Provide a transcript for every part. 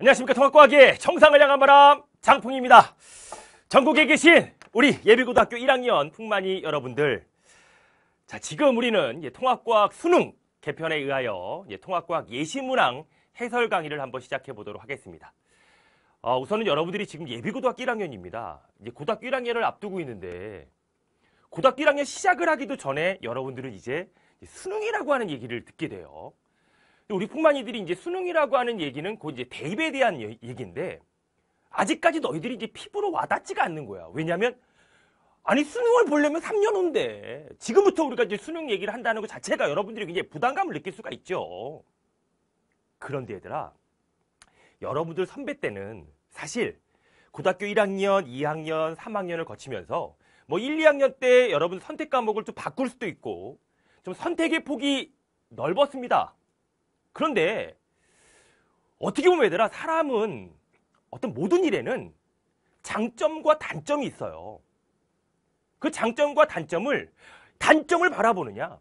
안녕하십니까 통합과학의 정상을 향한 바람 장풍입니다. 전국에 계신 우리 예비고등학교 1학년 풍만이 여러분들 자 지금 우리는 통합과학 수능 개편에 의하여 통합과학 예시문항 해설 강의를 한번 시작해 보도록 하겠습니다. 어, 우선은 여러분들이 지금 예비고등학교 1학년입니다. 이제 고등학교 1학년을 앞두고 있는데 고등학교 1학년 시작을 하기도 전에 여러분들은 이제 수능이라고 하는 얘기를 듣게 돼요. 우리 풍만이들이 이제 수능이라고 하는 얘기는 곧 이제 대입에 대한 얘기인데 아직까지 너희들이 이제 피부로 와닿지가 않는 거야. 왜냐하면 아니 수능을 보려면 3년 온대. 지금부터 우리가 이제 수능 얘기를 한다는 것 자체가 여러분들이 굉장히 부담감을 느낄 수가 있죠. 그런데 얘들아 여러분들 선배 때는 사실 고등학교 1학년, 2학년, 3학년을 거치면서 뭐 1, 2학년 때 여러분 선택 과목을 좀 바꿀 수도 있고 좀 선택의 폭이 넓었습니다. 그런데 어떻게 보면 얘들아 사람은 어떤 모든 일에는 장점과 단점이 있어요. 그 장점과 단점을 단점을 바라보느냐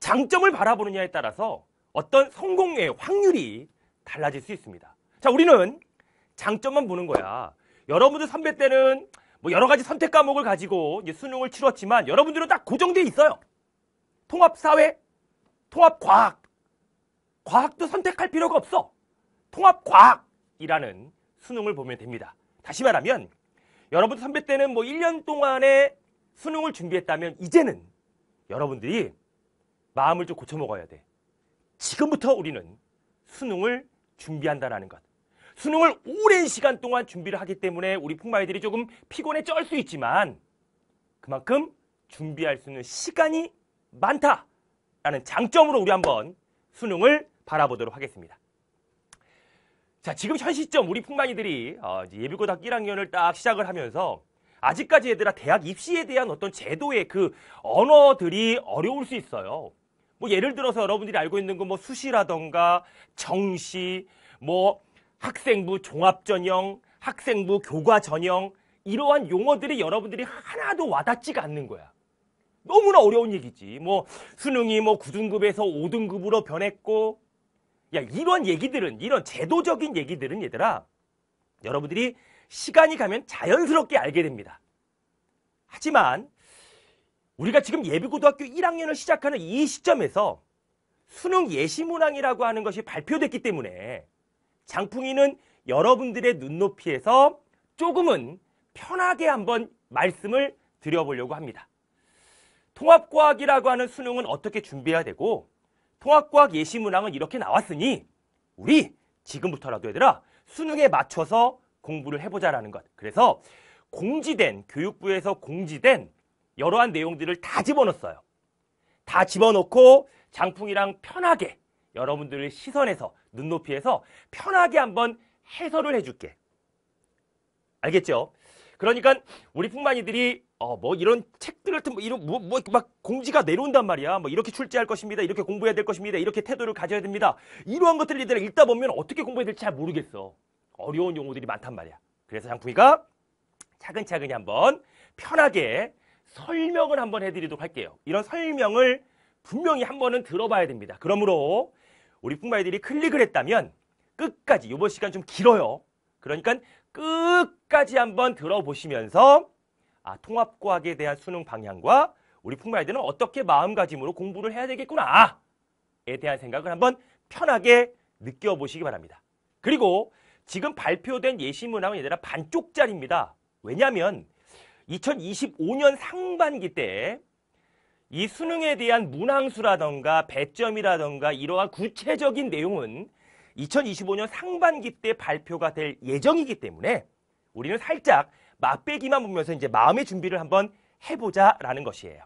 장점을 바라보느냐에 따라서 어떤 성공의 확률이 달라질 수 있습니다. 자, 우리는 장점만 보는 거야. 여러분들 선배 때는 뭐 여러 가지 선택 과목을 가지고 수능을 치렀지만 여러분들은 딱 고정돼 있어요. 통합 사회, 통합 과학, 과학도 선택할 필요가 없어. 통합과학이라는 수능을 보면 됩니다. 다시 말하면 여러분 선배 때는 뭐 1년 동안의 수능을 준비했다면 이제는 여러분들이 마음을 좀 고쳐먹어야 돼. 지금부터 우리는 수능을 준비한다라는 것. 수능을 오랜 시간 동안 준비를 하기 때문에 우리 풍마이들이 조금 피곤해 쩔 수 있지만 그만큼 준비할 수 있는 시간이 많다라는 장점으로 우리 한번 수능을 바라보도록 하겠습니다. 자, 지금 현 시점 우리 풍만이들이 어, 예비고등학교 1학년을 딱 시작을 하면서 아직까지 얘들아 대학 입시에 대한 어떤 제도의 그 언어들이 어려울 수 있어요. 뭐 예를 들어서 여러분들이 알고 있는 건뭐 수시라던가 정시, 뭐 학생부 종합전형, 학생부 교과전형 이러한 용어들이 여러분들이 하나도 와닿지가 않는 거야. 너무나 어려운 얘기지. 뭐 수능이 뭐 9등급에서 5등급으로 변했고 야, 이런 얘기들은, 이런 제도적인 얘기들은 얘들아, 여러분들이 시간이 가면 자연스럽게 알게 됩니다. 하지만, 우리가 지금 예비고등학교 1학년을 시작하는 이 시점에서 수능 예시문항이라고 하는 것이 발표됐기 때문에 장풍이는 여러분들의 눈높이에서 조금은 편하게 한번 말씀을 드려보려고 합니다. 통합과학이라고 하는 수능은 어떻게 준비해야 되고 통합과학 예시문항은 이렇게 나왔으니 우리 지금부터라도 얘들아 수능에 맞춰서 공부를 해보자라는 것. 그래서 공지된 교육부에서 공지된 여러한 내용들을 다 집어넣었어요. 다 집어넣고 장풍이랑 편하게 여러분들을 시선에서 눈높이에서 편하게 한번 해설을 해줄게. 알겠죠? 그러니까 우리 풍만이들이 어 뭐 이런 책들 같은 뭐 이런 뭐막 뭐 공지가 내려온단 말이야. 뭐 이렇게 출제할 것입니다. 이렇게 공부해야 될 것입니다. 이렇게 태도를 가져야 됩니다. 이러한 것들을 이들 읽다 보면 어떻게 공부해야 될지 잘 모르겠어. 어려운 용어들이 많단 말이야. 그래서 장풍이가 차근차근히 한번 편하게 설명을 한번 해드리도록 할게요. 이런 설명을 분명히 한 번은 들어봐야 됩니다. 그러므로 우리 풍마이들이 클릭을 했다면 끝까지 이번 시간 좀 길어요. 그러니까 끝까지 한번 들어보시면서 아, 통합과학에 대한 수능 방향과 우리 풍말대는 어떻게 마음가짐으로 공부를 해야 되겠구나 에 대한 생각을 한번 편하게 느껴보시기 바랍니다. 그리고 지금 발표된 예시문항은 얘들아 반쪽짜리입니다. 왜냐하면 2025년 상반기 때 이 수능에 대한 문항수라던가 배점이라던가 이러한 구체적인 내용은 2025년 상반기 때 발표가 될 예정이기 때문에 우리는 살짝 맛배기만 보면서 이제 마음의 준비를 한번 해보자라는 것이에요.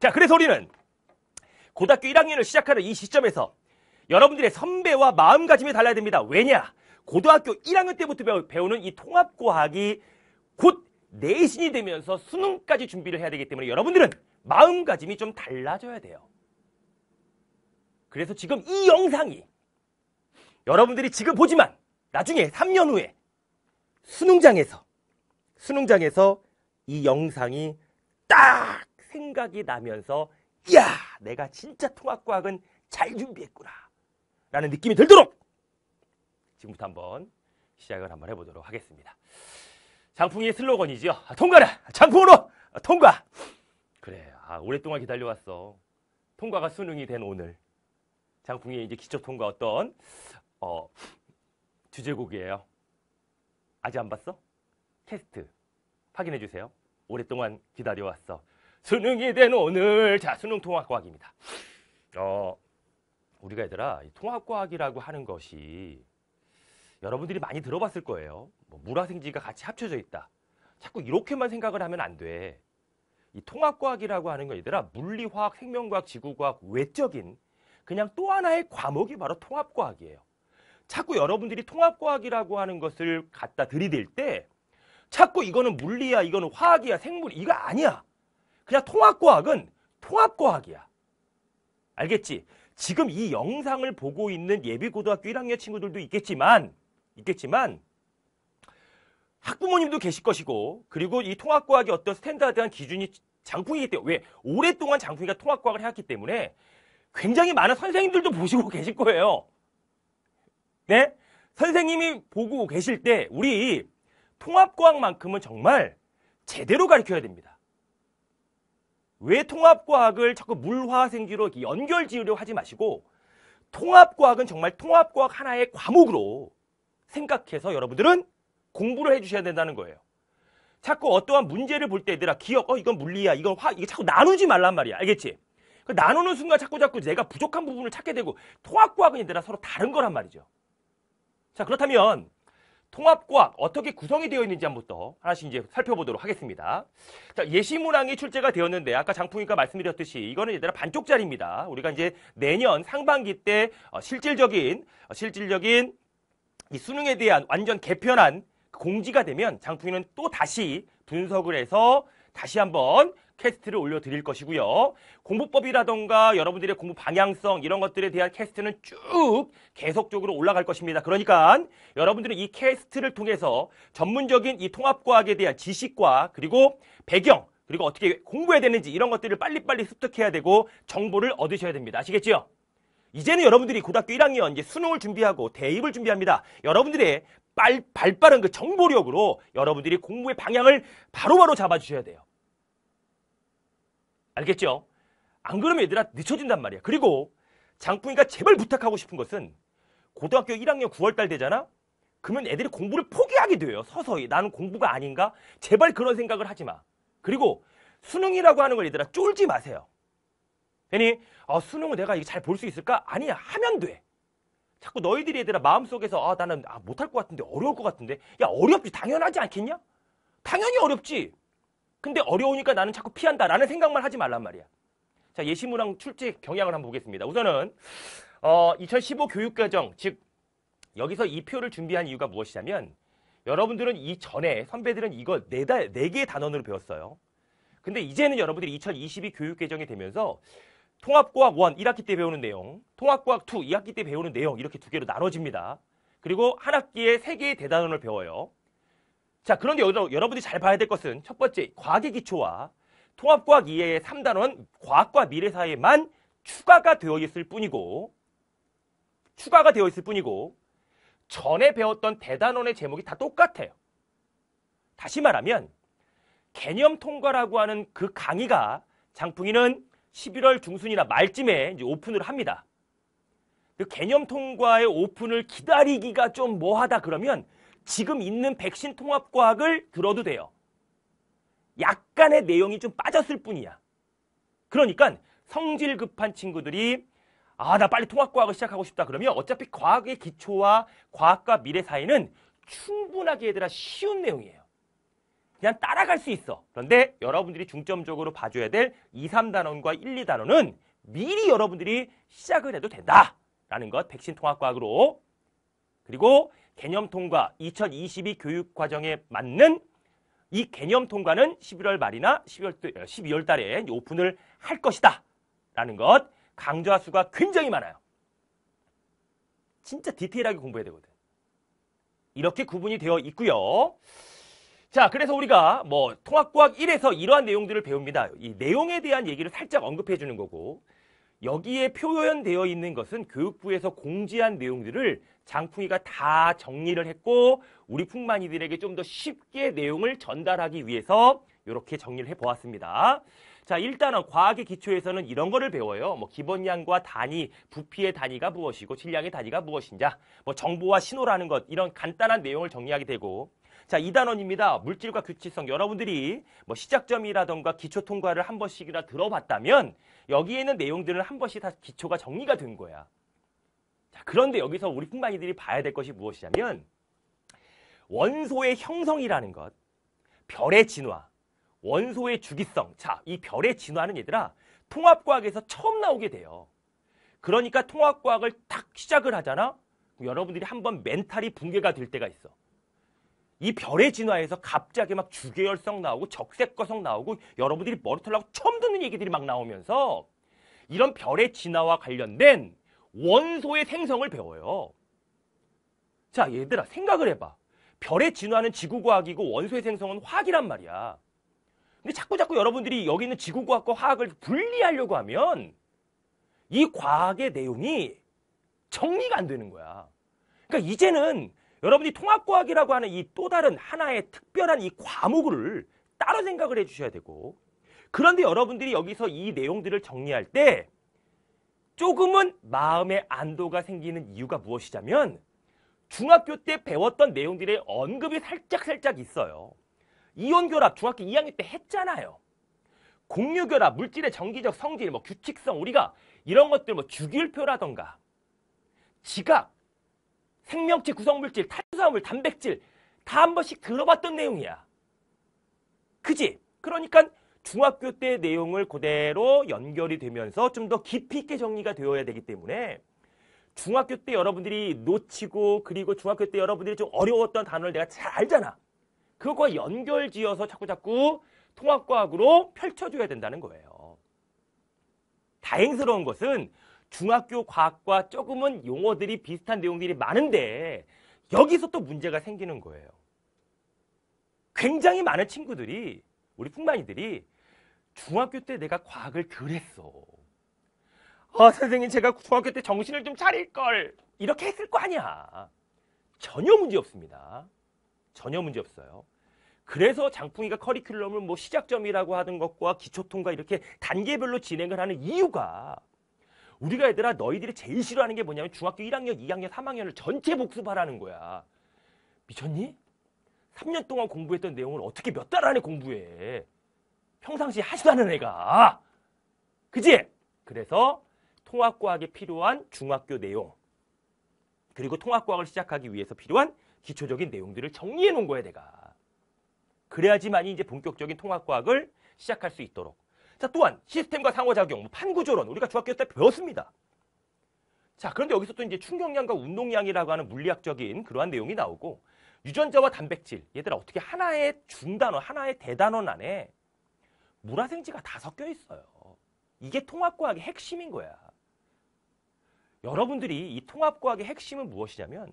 자, 그래서 우리는 고등학교 1학년을 시작하는 이 시점에서 여러분들의 선배와 마음가짐이 달라야 됩니다. 왜냐? 고등학교 1학년 때부터 배우는 이 통합과학이 곧 내신이 되면서 수능까지 준비를 해야 되기 때문에 여러분들은 마음가짐이 좀 달라져야 돼요. 그래서 지금 이 영상이 여러분들이 지금 보지만 나중에 3년 후에 수능장에서 수능장에서 이 영상이 딱 생각이 나면서 이야 내가 진짜 통합과학은 잘 준비했구나 라는 느낌이 들도록 지금부터 한번 시작을 한번 해보도록 하겠습니다. 장풍이의 슬로건이지요. 아, 통과라! 장풍으로! 통과! 그래, 아, 오랫동안 기다려왔어. 통과가 수능이 된 오늘. 장풍이의 이제 기초 통과 어떤 어, 주제곡이에요. 아직 안 봤어? 캐스트 확인해 주세요. 오랫동안 기다려왔어. 수능이 된 오늘 자 수능 통합과학입니다. 어, 우리가 얘들아 통합과학이라고 하는 것이 여러분들이 많이 들어봤을 거예요. 뭐 물화생지가 같이 합쳐져 있다. 자꾸 이렇게만 생각을 하면 안 돼. 이 통합과학이라고 하는 거 얘들아 물리화학, 생명과학, 지구과학 외적인 그냥 또 하나의 과목이 바로 통합과학이에요. 자꾸 여러분들이 통합과학이라고 하는 것을 갖다 들이댈 때 자꾸 이거는 물리야, 이거는 화학이야, 생물 이거 아니야. 그냥 통합과학은 통합과학이야. 알겠지? 지금 이 영상을 보고 있는 예비고등학교 1학년 친구들도 있겠지만 있겠지만 학부모님도 계실 것이고 그리고 이 통합과학의 어떤 스탠다드한 기준이 장풍이기 때문에 왜 오랫동안 장풍이가 통합과학을 해왔기 때문에 굉장히 많은 선생님들도 보시고 계실 거예요. 네? 선생님이 보고 계실 때 우리 통합과학만큼은 정말 제대로 가르쳐야 됩니다. 왜 통합과학을 자꾸 물화생지로 연결 지으려 하지 마시고 통합과학은 정말 통합과학 하나의 과목으로 생각해서 여러분들은 공부를 해주셔야 된다는 거예요. 자꾸 어떠한 문제를 볼 때 얘들아 기억 어 이건 물리야 이건 화 이게 자꾸 나누지 말란 말이야 알겠지? 그 나누는 순간 자꾸 자꾸 내가 부족한 부분을 찾게 되고 통합과학은 얘들아 서로 다른 거란 말이죠. 자, 그렇다면 통합과학 어떻게 구성이 되어 있는지 한번부터 하나씩 이제 살펴보도록 하겠습니다. 자, 예시문항이 출제가 되었는데 아까 장풍이가 말씀드렸듯이 이거는 얘들아 반쪽짜리입니다. 우리가 이제 내년 상반기 때 어, 실질적인 어, 실질적인 이 수능에 대한 완전 개편한 공지가 되면 장풍이는 또 다시 분석을 해서 다시 한번 캐스트를 올려드릴 것이고요. 공부법이라던가 여러분들의 공부 방향성 이런 것들에 대한 캐스트는 쭉 계속적으로 올라갈 것입니다. 그러니까 여러분들은 이 캐스트를 통해서 전문적인 이 통합과학에 대한 지식과 그리고 배경 그리고 어떻게 공부해야 되는지 이런 것들을 빨리빨리 습득해야 되고 정보를 얻으셔야 됩니다. 아시겠죠 이제는 여러분들이 고등학교 1학년 이제 수능을 준비하고 대입을 준비합니다. 여러분들의 빨, 발빠른 그 정보력으로 여러분들이 공부의 방향을 바로바로 바로 잡아주셔야 돼요. 알겠죠? 안 그러면 얘들아 늦춰진단 말이야. 그리고 장풍이가 제발 부탁하고 싶은 것은 고등학교 1학년 9월달 되잖아? 그러면 애들이 공부를 포기하게 돼요. 서서히. 나는 공부가 아닌가? 제발 그런 생각을 하지 마. 그리고 수능이라고 하는 걸 얘들아 쫄지 마세요. 괜히 어, 수능은 내가 잘 볼 수 있을까? 아니야. 하면 돼. 자꾸 너희들이 얘들아 마음속에서 아 나는 아, 못할 것 같은데 어려울 것 같은데 야 어렵지 당연하지 않겠냐? 당연히 어렵지. 근데 어려우니까 나는 자꾸 피한다라는 생각만 하지 말란 말이야. 자, 예시문항 출제 경향을 한번 보겠습니다. 우선은 어, 2015 교육과정, 즉 여기서 이 표를 준비한 이유가 무엇이냐면 여러분들은 이전에 선배들은 이걸 네, 달, 네 개의 단원으로 배웠어요. 근데 이제는 여러분들이 2022 교육 개정이 되면서 통합과학 1, 1학기 때 배우는 내용, 통합과학 2, 2학기 때 배우는 내용 이렇게 두 개로 나눠집니다. 그리고 한 학기에 세 개의 대단원을 배워요. 자, 그런데 여러, 분이잘 봐야 될 것은 첫 번째, 과학의 기초와 통합과학 이해의 3단원, 과학과 미래 사이에만 추가가 되어 있을 뿐이고, 추가가 되어 있을 뿐이고, 전에 배웠던 대단원의 제목이 다 똑같아요. 다시 말하면, 개념 통과라고 하는 그 강의가 장풍이는 11월 중순이나 말쯤에 이제 오픈을 합니다. 그 개념 통과의 오픈을 기다리기가 좀 뭐하다 그러면 지금 있는 백신 통합 과학을 들어도 돼요. 약간의 내용이 좀 빠졌을 뿐이야. 그러니까 성질 급한 친구들이 아, 나 빨리 통합 과학을 시작하고 싶다 그러면 어차피 과학의 기초와 과학과 미래 사이는 충분하게 얘들아 쉬운 내용이에요. 그냥 따라갈 수 있어. 그런데 여러분들이 중점적으로 봐줘야 될 2, 3단원과 1, 2단원은 미리 여러분들이 시작을 해도 된다. 라는 것 백신 통합과학으로. 그리고 개념 통과 2022 교육 과정에 맞는 이 개념 통과는 11월 말이나 12월, 12월 어, 달에 오픈을 할 것이다. 라는 것. 강좌 수가 굉장히 많아요. 진짜 디테일하게 공부해야 되거든. 이렇게 구분이 되어 있고요. 자, 그래서 우리가 뭐 통합과학 1에서 이러한 내용들을 배웁니다. 이 내용에 대한 얘기를 살짝 언급해 주는 거고 여기에 표현되어 있는 것은 교육부에서 공지한 내용들을 장풍이가 다 정리를 했고 우리 풍만이들에게 좀 더 쉽게 내용을 전달하기 위해서 이렇게 정리를 해보았습니다. 자, 일단은 과학의 기초에서는 이런 거를 배워요. 뭐 기본량과 단위, 부피의 단위가 무엇이고 질량의 단위가 무엇인지뭐 정보와 신호라는 것 이런 간단한 내용을 정리하게 되고 자, 2단원입니다 물질과 규칙성 여러분들이 뭐 시작점이라던가 기초 통과를 한 번씩이나 들어봤다면 여기에 있는 내용들은 한 번씩 다 기초가 정리가 된 거야. 자, 그런데 여기서 우리 풍방이들이 봐야 될 것이 무엇이냐면 원소의 형성이라는 것, 별의 진화, 원소의 주기성. 자, 이 별의 진화는 얘들아 통합과학에서 처음 나오게 돼요. 그러니까 통합과학을 딱 시작을 하잖아. 여러분들이 한번 멘탈이 붕괴가 될 때가 있어. 이 별의 진화에서 갑자기 막 주계열성 나오고 적색거성 나오고 여러분들이 머리털나고 처음 듣는 얘기들이 막 나오면서 이런 별의 진화와 관련된 원소의 생성을 배워요. 자, 얘들아 생각을 해봐. 별의 진화는 지구과학이고 원소의 생성은 화학이란 말이야. 근데 자꾸 자꾸 여러분들이 여기 있는 지구과학과 화학을 분리하려고 하면 이 과학의 내용이 정리가 안 되는 거야. 그러니까 이제는 여러분이 통합과학이라고 하는 이 또 다른 하나의 특별한 이 과목을 따로 생각을 해주셔야 되고 그런데 여러분들이 여기서 이 내용들을 정리할 때 조금은 마음의 안도가 생기는 이유가 무엇이냐면 중학교 때 배웠던 내용들의 언급이 살짝살짝 있어요. 이온결합 중학교 2학년 때 했잖아요. 공유결합, 물질의 정기적 성질, 뭐 규칙성, 우리가 이런 것들 뭐 주기율표라던가 지각, 생명체 구성물질, 탄수화물, 단백질 다 한 번씩 들어봤던 내용이야. 그지? 그러니까 중학교 때 내용을 그대로 연결이 되면서 좀 더 깊이 있게 정리가 되어야 되기 때문에 중학교 때 여러분들이 놓치고 그리고 중학교 때 여러분들이 좀 어려웠던 단어를 내가 잘 알잖아. 그것과 연결 지어서 자꾸자꾸 통합과학으로 펼쳐줘야 된다는 거예요. 다행스러운 것은 중학교 과학과 조금은 용어들이 비슷한 내용들이 많은데 여기서 또 문제가 생기는 거예요. 굉장히 많은 친구들이 우리 풍만이들이 중학교 때 내가 과학을 그랬어. 아 선생님 제가 중학교 때 정신을 좀 차릴 걸 이렇게 했을 거 아니야. 전혀 문제 없습니다. 전혀 문제 없어요. 그래서 장풍이가 커리큘럼을 뭐 시작점이라고 하는 것과 기초통과 이렇게 단계별로 진행을 하는 이유가 우리가 얘들아 너희들이 제일 싫어하는 게 뭐냐면 중학교 1학년, 2학년, 3학년을 전체 복습하라는 거야. 미쳤니? 3년 동안 공부했던 내용을 어떻게 몇 달 안에 공부해? 평상시 하지도 않은 애가. 그지? 그래서 통합과학에 필요한 중학교 내용 그리고 통합과학을 시작하기 위해서 필요한 기초적인 내용들을 정리해 놓은 거야 내가. 그래야지만이 이제 본격적인 통합과학을 시작할 수 있도록 자, 또한 시스템과 상호작용, 뭐 판구조론 우리가 중학교 때 배웠습니다. 자, 그런데 여기서 또 이제 충격량과 운동량이라고 하는 물리학적인 그러한 내용이 나오고 유전자와 단백질, 얘들아 어떻게 하나의 중단원, 하나의 대단원 안에 물화생지가 다 섞여 있어요. 이게 통합과학의 핵심인 거야. 여러분들이 이 통합과학의 핵심은 무엇이냐면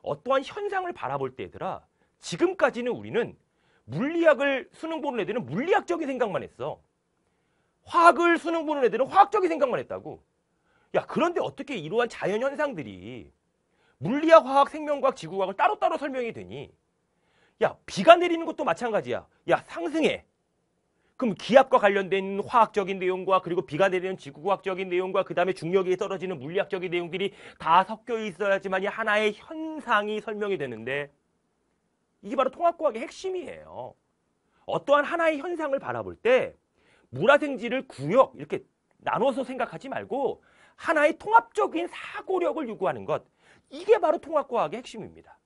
어떠한 현상을 바라볼 때 얘들아 지금까지는 우리는 물리학을 수능 보는 애들은 물리학적인 생각만 했어. 화학을 수능 보는 애들은 화학적인 생각만 했다고. 야, 그런데 어떻게 이러한 자연 현상들이 물리학, 화학, 생명과학, 지구과학을 따로따로 설명이 되니? 야, 비가 내리는 것도 마찬가지야. 야, 상승해. 그럼 기압과 관련된 화학적인 내용과 그리고 비가 내리는 지구과학적인 내용과 그 다음에 중력이 떨어지는 물리학적인 내용들이 다 섞여 있어야지만이 하나의 현상이 설명이 되는데 이게 바로 통합과학의 핵심이에요. 어떠한 하나의 현상을 바라볼 때 문화생지를 구역 이렇게 나눠서 생각하지 말고 하나의 통합적인 사고력을 요구하는 것 이게 바로 통합과학의 핵심입니다.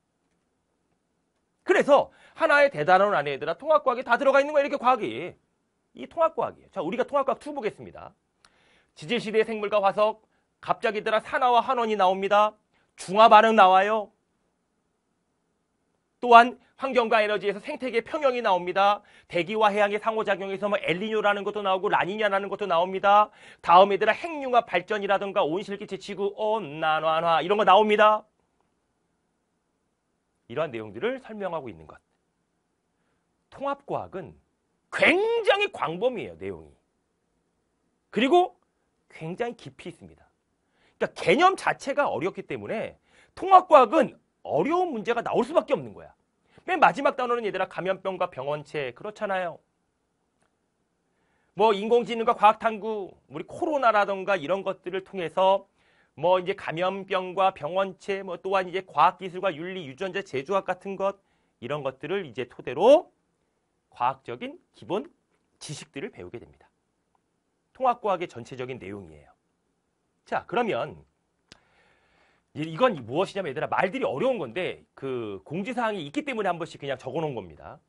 그래서 하나의 대단원 안에 얘들아 통합과학이 다 들어가 있는 거야 이렇게 과학이 이 통합과학이에요. 자 우리가 통합과학 2 보겠습니다. 지질시대의 생물과 화석 갑자기 들아 산화와 환원이 나옵니다. 중화 반응 나와요. 또한 환경과 에너지에서 생태계 평형이 나옵니다. 대기와 해양의 상호작용에서 뭐 엘리뇨라는 것도 나오고 라니냐라는 것도 나옵니다. 다음에 들어 핵융합 발전이라든가 온실기체 지구 온난화화 이런 거 나옵니다. 이러한 내용들을 설명하고 있는 것. 통합과학은 굉장히 광범위해요, 내용이. 그리고 굉장히 깊이 있습니다. 그러니까 개념 자체가 어렵기 때문에 통합과학은 어려운 문제가 나올 수밖에 없는 거야. 맨 마지막 단어는 얘들아 감염병과 병원체 그렇잖아요. 뭐 인공지능과 과학탐구, 우리 코로나라던가 이런 것들을 통해서 뭐 이제 감염병과 병원체, 뭐 또한 이제 과학기술과 윤리, 유전자 제조학 같은 것 이런 것들을 이제 토대로 과학적인 기본 지식들을 배우게 됩니다. 통합과학의 전체적인 내용이에요. 자, 그러면 이건 무엇이냐면 얘들아 말들이 어려운 건데 그 공지사항이 있기 때문에 한 번씩 그냥 적어놓은 겁니다.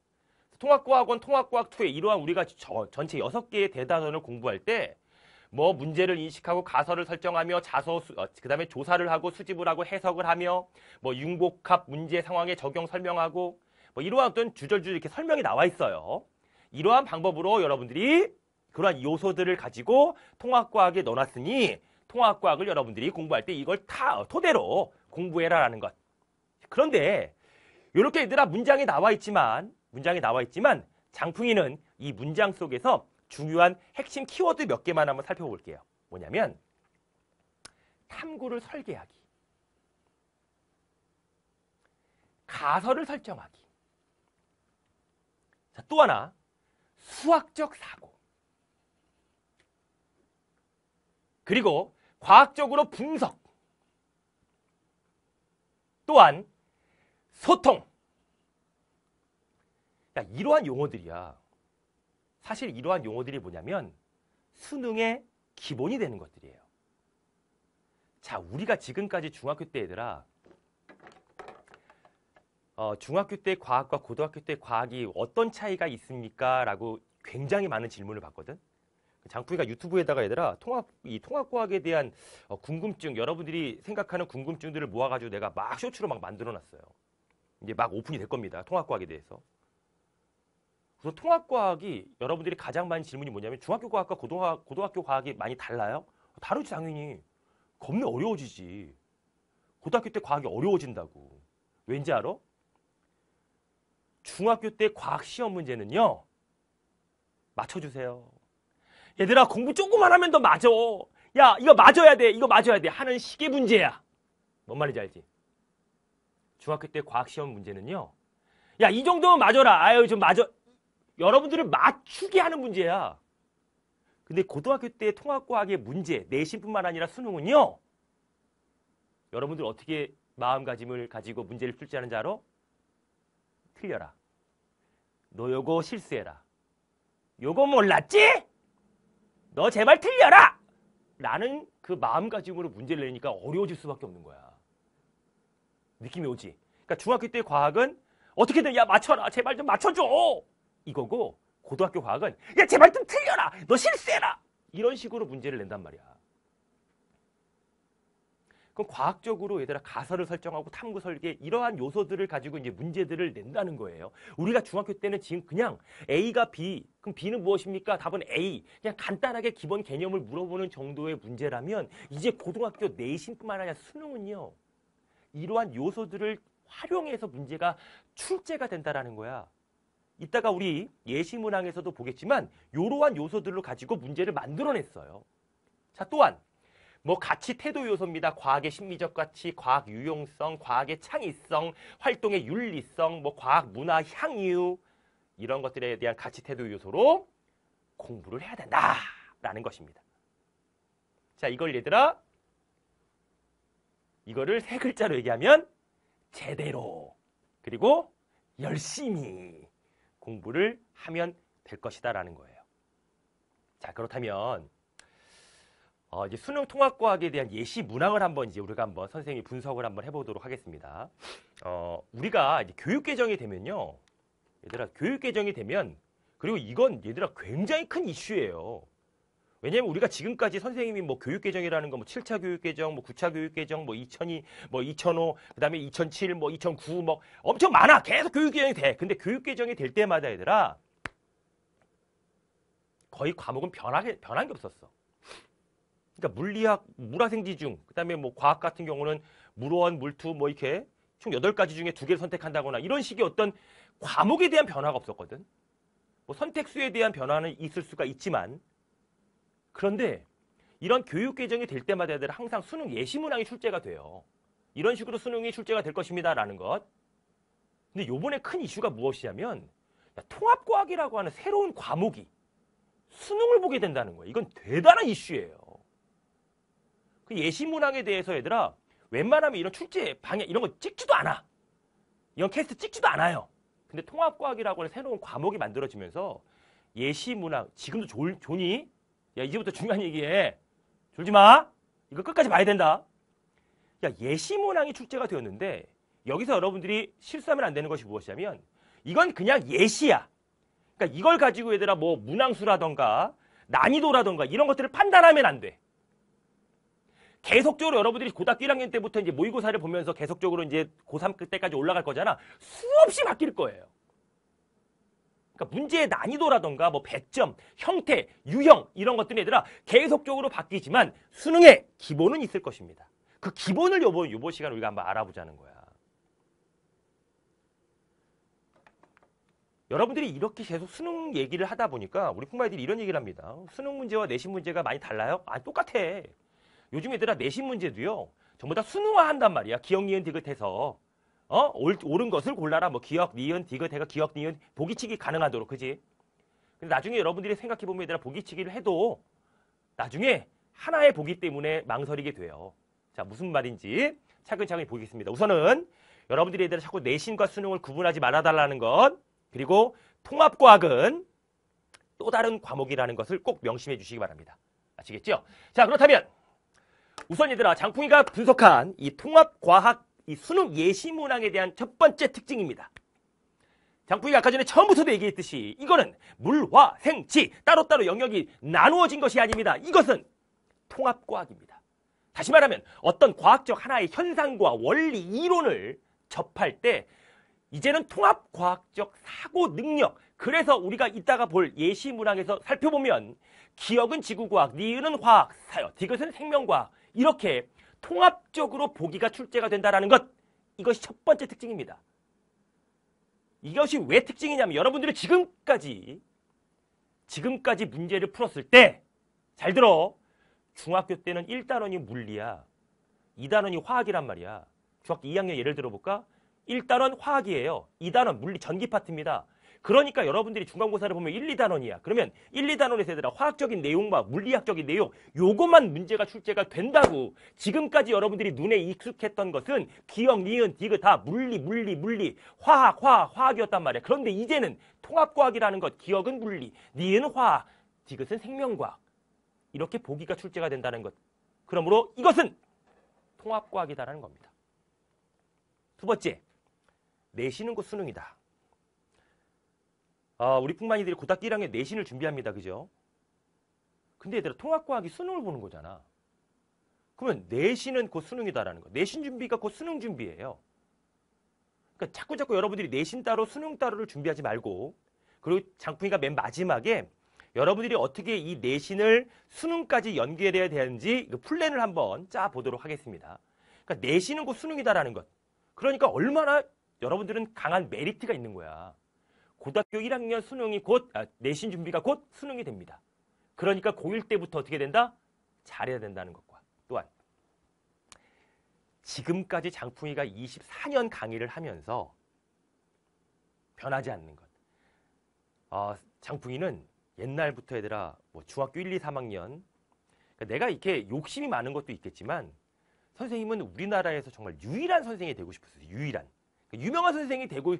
통합과학원 통합과학2에 이러한 우리가 저, 전체 6개의 대단원을 공부할 때 뭐 문제를 인식하고 가설을 설정하며 자서 어, 그 다음에 조사를 하고 수집을 하고 해석을 하며 뭐 융복합 문제 상황에 적용 설명하고 뭐 이러한 어떤 주절주절 이렇게 설명이 나와 있어요. 이러한 방법으로 여러분들이 그러한 요소들을 가지고 통합과학에 넣어놨으니 통합과학을 여러분들이 공부할 때 이걸 다 토대로 공부해라라는 것. 그런데 이렇게 얘들아 문장이 나와 있지만 문장이 나와 있지만 장풍이는 이 문장 속에서 중요한 핵심 키워드 몇 개만 한번 살펴볼게요. 뭐냐면 탐구를 설계하기, 가설을 설정하기, 자, 또 하나 수학적 사고, 그리고 과학적으로 분석, 또한 소통. 야, 이러한 용어들이야. 사실 이러한 용어들이 뭐냐면 수능의 기본이 되는 것들이에요. 자, 우리가 지금까지 중학교 때 얘들아, 어, 중학교 때 과학과 고등학교 때 과학이 어떤 차이가 있습니까? 라고 굉장히 많은 질문을 받거든. 그 장풍이가 유튜브에다가 얘들아 통합 이 통합과학에 대한 어, 궁금증 여러분들이 생각하는 궁금증들을 모아가지고 내가 막 쇼츠로 막 만들어놨어요. 이제 막 오픈이 될 겁니다. 통합과학에 대해서. 그래서 통합과학이 여러분들이 가장 많이 질문이 뭐냐면 중학교 과학과 고등학, 고등학교 과학이 많이 달라요? 다르지 당연히. 겁나 어려워지지. 고등학교 때 과학이 어려워진다고. 왠지 알아? 중학교 때 과학 시험 문제는요. 맞춰주세요. 얘들아 공부 조금만 하면 더 맞아. 야 이거 맞아야 돼. 이거 맞아야 돼. 하는 시계 문제야. 뭔 말인지 알지? 중학교 때 과학시험 문제는요. 야 이 정도면 맞아라. 아유 좀 맞아. 여러분들을 맞추게 하는 문제야. 근데 고등학교 때 통합과학의 문제, 내신뿐만 아니라 수능은요. 여러분들 어떻게 마음가짐을 가지고 문제를 풀지 하는 자로 틀려라. 너 요거 실수해라. 요거 몰랐지? 너 제발 틀려라! 라는 그 마음가짐으로 문제를 내니까 어려워질 수밖에 없는 거야. 느낌이 오지. 그러니까 중학교 때 과학은 어떻게든 야 맞춰라 제발 좀 맞춰줘 이거고 고등학교 과학은 야 제발 좀 틀려라 너 실수해라 이런 식으로 문제를 낸단 말이야. 그럼 과학적으로 얘들아 가설을 설정하고 탐구 설계 이러한 요소들을 가지고 이제 문제들을 낸다는 거예요. 우리가 중학교 때는 지금 그냥 A가 B, 그럼 B는 무엇입니까? 답은 A. 그냥 간단하게 기본 개념을 물어보는 정도의 문제라면 이제 고등학교 내신뿐만 아니라 수능은요. 이러한 요소들을 활용해서 문제가 출제가 된다라는 거야. 이따가 우리 예시문항에서도 보겠지만 이러한 요소들로 가지고 문제를 만들어냈어요. 자, 또한 뭐 가치 태도 요소입니다. 과학의 심리적 가치, 과학 유용성, 과학의 창의성, 활동의 윤리성, 뭐 과학 문화 향유 이런 것들에 대한 가치 태도 요소로 공부를 해야 된다라는 것입니다. 자, 이걸 얘들아 이거를 세 글자로 얘기하면 제대로 그리고 열심히 공부를 하면 될 것이다라는 거예요. 자, 그렇다면 어, 이제 수능 통합과학에 대한 예시 문항을 한번 이제 우리가 한번 선생님이 분석을 한번 해보도록 하겠습니다. 어, 우리가 이제 교육 개정이 되면요, 얘들아 교육 개정이 되면 그리고 이건 얘들아 굉장히 큰 이슈예요. 왜냐면 우리가 지금까지 선생님이 뭐 교육 개정이라는 거 뭐 7차 교육 개정, 뭐 9차 교육 개정, 뭐 2002, 뭐 2005, 그다음에 2007, 뭐 2009, 뭐 엄청 많아. 계속 교육 개정이 돼. 근데 교육 개정이 될 때마다 얘들아 거의 과목은 변하게 변한 게 없었어. 그러니까 물리학, 물화생지중, 그다음에 뭐 과학 같은 경우는 물원, 물투 뭐 이렇게 총 여덟 가지 중에 두 개를 선택한다거나 이런 식의 어떤 과목에 대한 변화가 없었거든. 뭐 선택수에 대한 변화는 있을 수가 있지만 그런데 이런 교육 개정이 될 때마다 애들 항상 수능 예시 문항이 출제가 돼요. 이런 식으로 수능이 출제가 될 것입니다라는 것. 근데 요번에 큰 이슈가 무엇이냐면 통합과학이라고 하는 새로운 과목이 수능을 보게 된다는 거예요. 이건 대단한 이슈예요. 그 예시문항에 대해서 얘들아 웬만하면 이런 출제 방향 이런 거 찍지도 않아. 이런 캐스트 찍지도 않아요. 근데 통합과학이라고 하는 새로운 과목이 만들어지면서 예시문항 지금도 졸, 조니? 야 이제부터 중요한 얘기해. 졸지 마. 이거 끝까지 봐야 된다. 야 예시문항이 출제가 되었는데 여기서 여러분들이 실수하면 안 되는 것이 무엇이냐면 이건 그냥 예시야. 그러니까 이걸 가지고 얘들아 뭐 문항수라던가 난이도라던가 이런 것들을 판단하면 안 돼. 계속적으로 여러분들이 고등학교 1학년 때부터 이제 모의고사를 보면서 계속적으로 이제 고3 때까지 올라갈 거잖아. 수없이 바뀔 거예요. 그러니까 문제의 난이도라던가 뭐 배점, 형태, 유형 이런 것들이 얘들아 계속적으로 바뀌지만 수능의 기본은 있을 것입니다. 그 기본을 요번 요번 시간 우리가 한번 알아보자는 거야. 여러분들이 이렇게 계속 수능 얘기를 하다 보니까 우리 쿵마이들이 이런 얘기를 합니다. 수능 문제와 내신 문제가 많이 달라요? 아니 똑같아. 요즘 얘들아 내신 문제도요. 전부 다 순화한단 말이야. 기억, 니은, 디귿해서. 어? 옳, 옳은 것을 골라라. 뭐 기억, 니은, 디귿해가 기억, 니은 보기치기 가능하도록. 그지? 근데 나중에 여러분들이 생각해보면 얘들아 보기치기를 해도 나중에 하나의 보기 때문에 망설이게 돼요. 자, 무슨 말인지 차근차근 보겠습니다. 우선은 여러분들이 얘들아 자꾸 내신과 수능을 구분하지 말아달라는 것 그리고 통합과학은 또 다른 과목이라는 것을 꼭 명심해 주시기 바랍니다. 아시겠죠? 자, 그렇다면 우선 얘들아 장풍이가 분석한 이 통합과학 이 수능 예시문항에 대한 첫 번째 특징입니다. 장풍이가 아까 전에 처음부터도 얘기했듯이 이거는 물화, 생치 따로따로 영역이 나누어진 것이 아닙니다. 이것은 통합과학입니다. 다시 말하면 어떤 과학적 하나의 현상과 원리, 이론을 접할 때 이제는 통합과학적 사고 능력 그래서 우리가 이따가 볼 예시문항에서 살펴보면 기억은 지구과학, 니은은 화학, 사요 디귿은 생명과학 이렇게 통합적으로 보기가 출제가 된다라는 것 이것이 첫 번째 특징입니다. 이것이 왜 특징이냐면 여러분들이 지금까지 지금까지 문제를 풀었을 때 잘 들어 중학교 때는 1단원이 물리야 2단원이 화학이란 말이야 중학교 2학년 예를 들어볼까 1단원 화학이에요 2단원 물리 전기 파트입니다 그러니까 여러분들이 중간고사를 보면 1, 2단원이야. 그러면 1, 2단원에서 얘들아 화학적인 내용과 물리학적인 내용 요것만 문제가 출제가 된다고. 지금까지 여러분들이 눈에 익숙했던 것은 기억, 니은, 디귿 다 물리, 물리, 물리, 화학, 화학, 화학이었단 말이야. 그런데 이제는 통합과학이라는 것, 기억은 물리, 니은 화학, 디귿은 생명과학. 이렇게 보기가 출제가 된다는 것. 그러므로 이것은 통합과학이다라는 겁니다. 두 번째, 내시는 곳 수능이다. 아, 우리 풍만이들이 고등학교 1학년 내신을 준비합니다. 그죠? 근데 얘들아 통합과학이 수능을 보는 거잖아. 그러면 내신은 곧 수능이다라는 거. 내신 준비가 곧 수능 준비예요. 그러니까 자꾸 자꾸 여러분들이 내신 따로 수능 따로를 준비하지 말고 그리고 장풍이가 맨 마지막에 여러분들이 어떻게 이 내신을 수능까지 연결해야 되는지 그 플랜을 한번 짜 보도록 하겠습니다. 그러니까 내신은 곧 수능이다라는 것. 그러니까 얼마나 여러분들은 강한 메리트가 있는 거야. 고등학교 1학년 수능이 곧 아, 내신 준비가 곧 수능이 됩니다. 그러니까 고1 때부터 어떻게 된다? 잘해야 된다는 것과 또한 지금까지 장풍이가 24년 강의를 하면서 변하지 않는 것. 어, 장풍이는 옛날부터 얘들아 뭐 중학교 1, 2, 3학년 그러니까 내가 이렇게 욕심이 많은 것도 있겠지만 선생님은 우리나라에서 정말 유일한 선생이 되고 싶었어요. 유일한. 그러니까 유명한 선생이 되고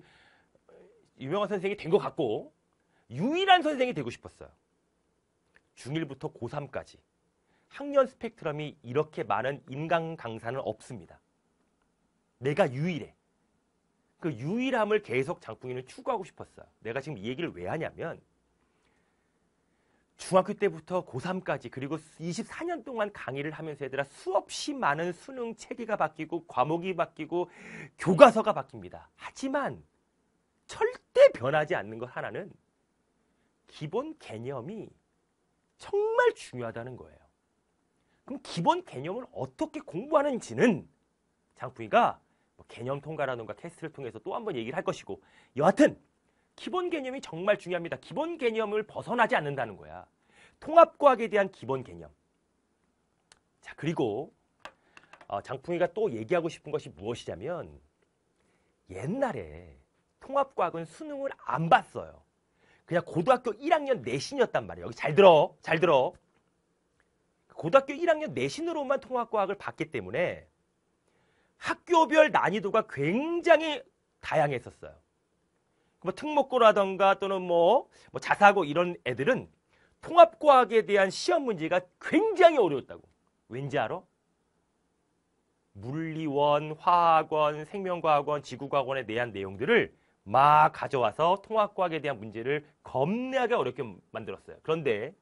유명한 선생이 된 것 같고 유일한 선생이 되고 싶었어요. 중1부터 고3까지 학년 스펙트럼이 이렇게 많은 인강 강사는 없습니다. 내가 유일해. 그 유일함을 계속 장풍이는 추구하고 싶었어요. 내가 지금 이 얘기를 왜 하냐면 중학교 때부터 고3까지 그리고 24년 동안 강의를 하면서 얘들아 수없이 많은 수능 체계가 바뀌고 과목이 바뀌고 교과서가 바뀝니다. 하지만 절대 변하지 않는 것 하나는 기본 개념이 정말 중요하다는 거예요. 그럼 기본 개념을 어떻게 공부하는지는 장풍이가 뭐 개념 통과라든가 테스트를 통해서 또 한 번 얘기를 할 것이고 여하튼 기본 개념이 정말 중요합니다. 기본 개념을 벗어나지 않는다는 거야. 통합과학에 대한 기본 개념. 자 그리고 어, 장풍이가 또 얘기하고 싶은 것이 무엇이냐면 옛날에 통합과학은 수능을 안 봤어요. 그냥 고등학교 1학년 내신이었단 말이에요. 여기 잘 들어. 잘 들어. 고등학교 1학년 내신으로만 통합과학을 봤기 때문에 학교별 난이도가 굉장히 다양했었어요. 뭐 특목고라던가 또는 뭐, 뭐 자사고 이런 애들은 통합과학에 대한 시험 문제가 굉장히 어려웠다고. 왠지 알아? 물리원, 화학원, 생명과학원, 지구과학원에 대한 내용들을 막 가져와서 통합과학에 대한 문제를 겁내하게 어렵게 만들었어요. 그런데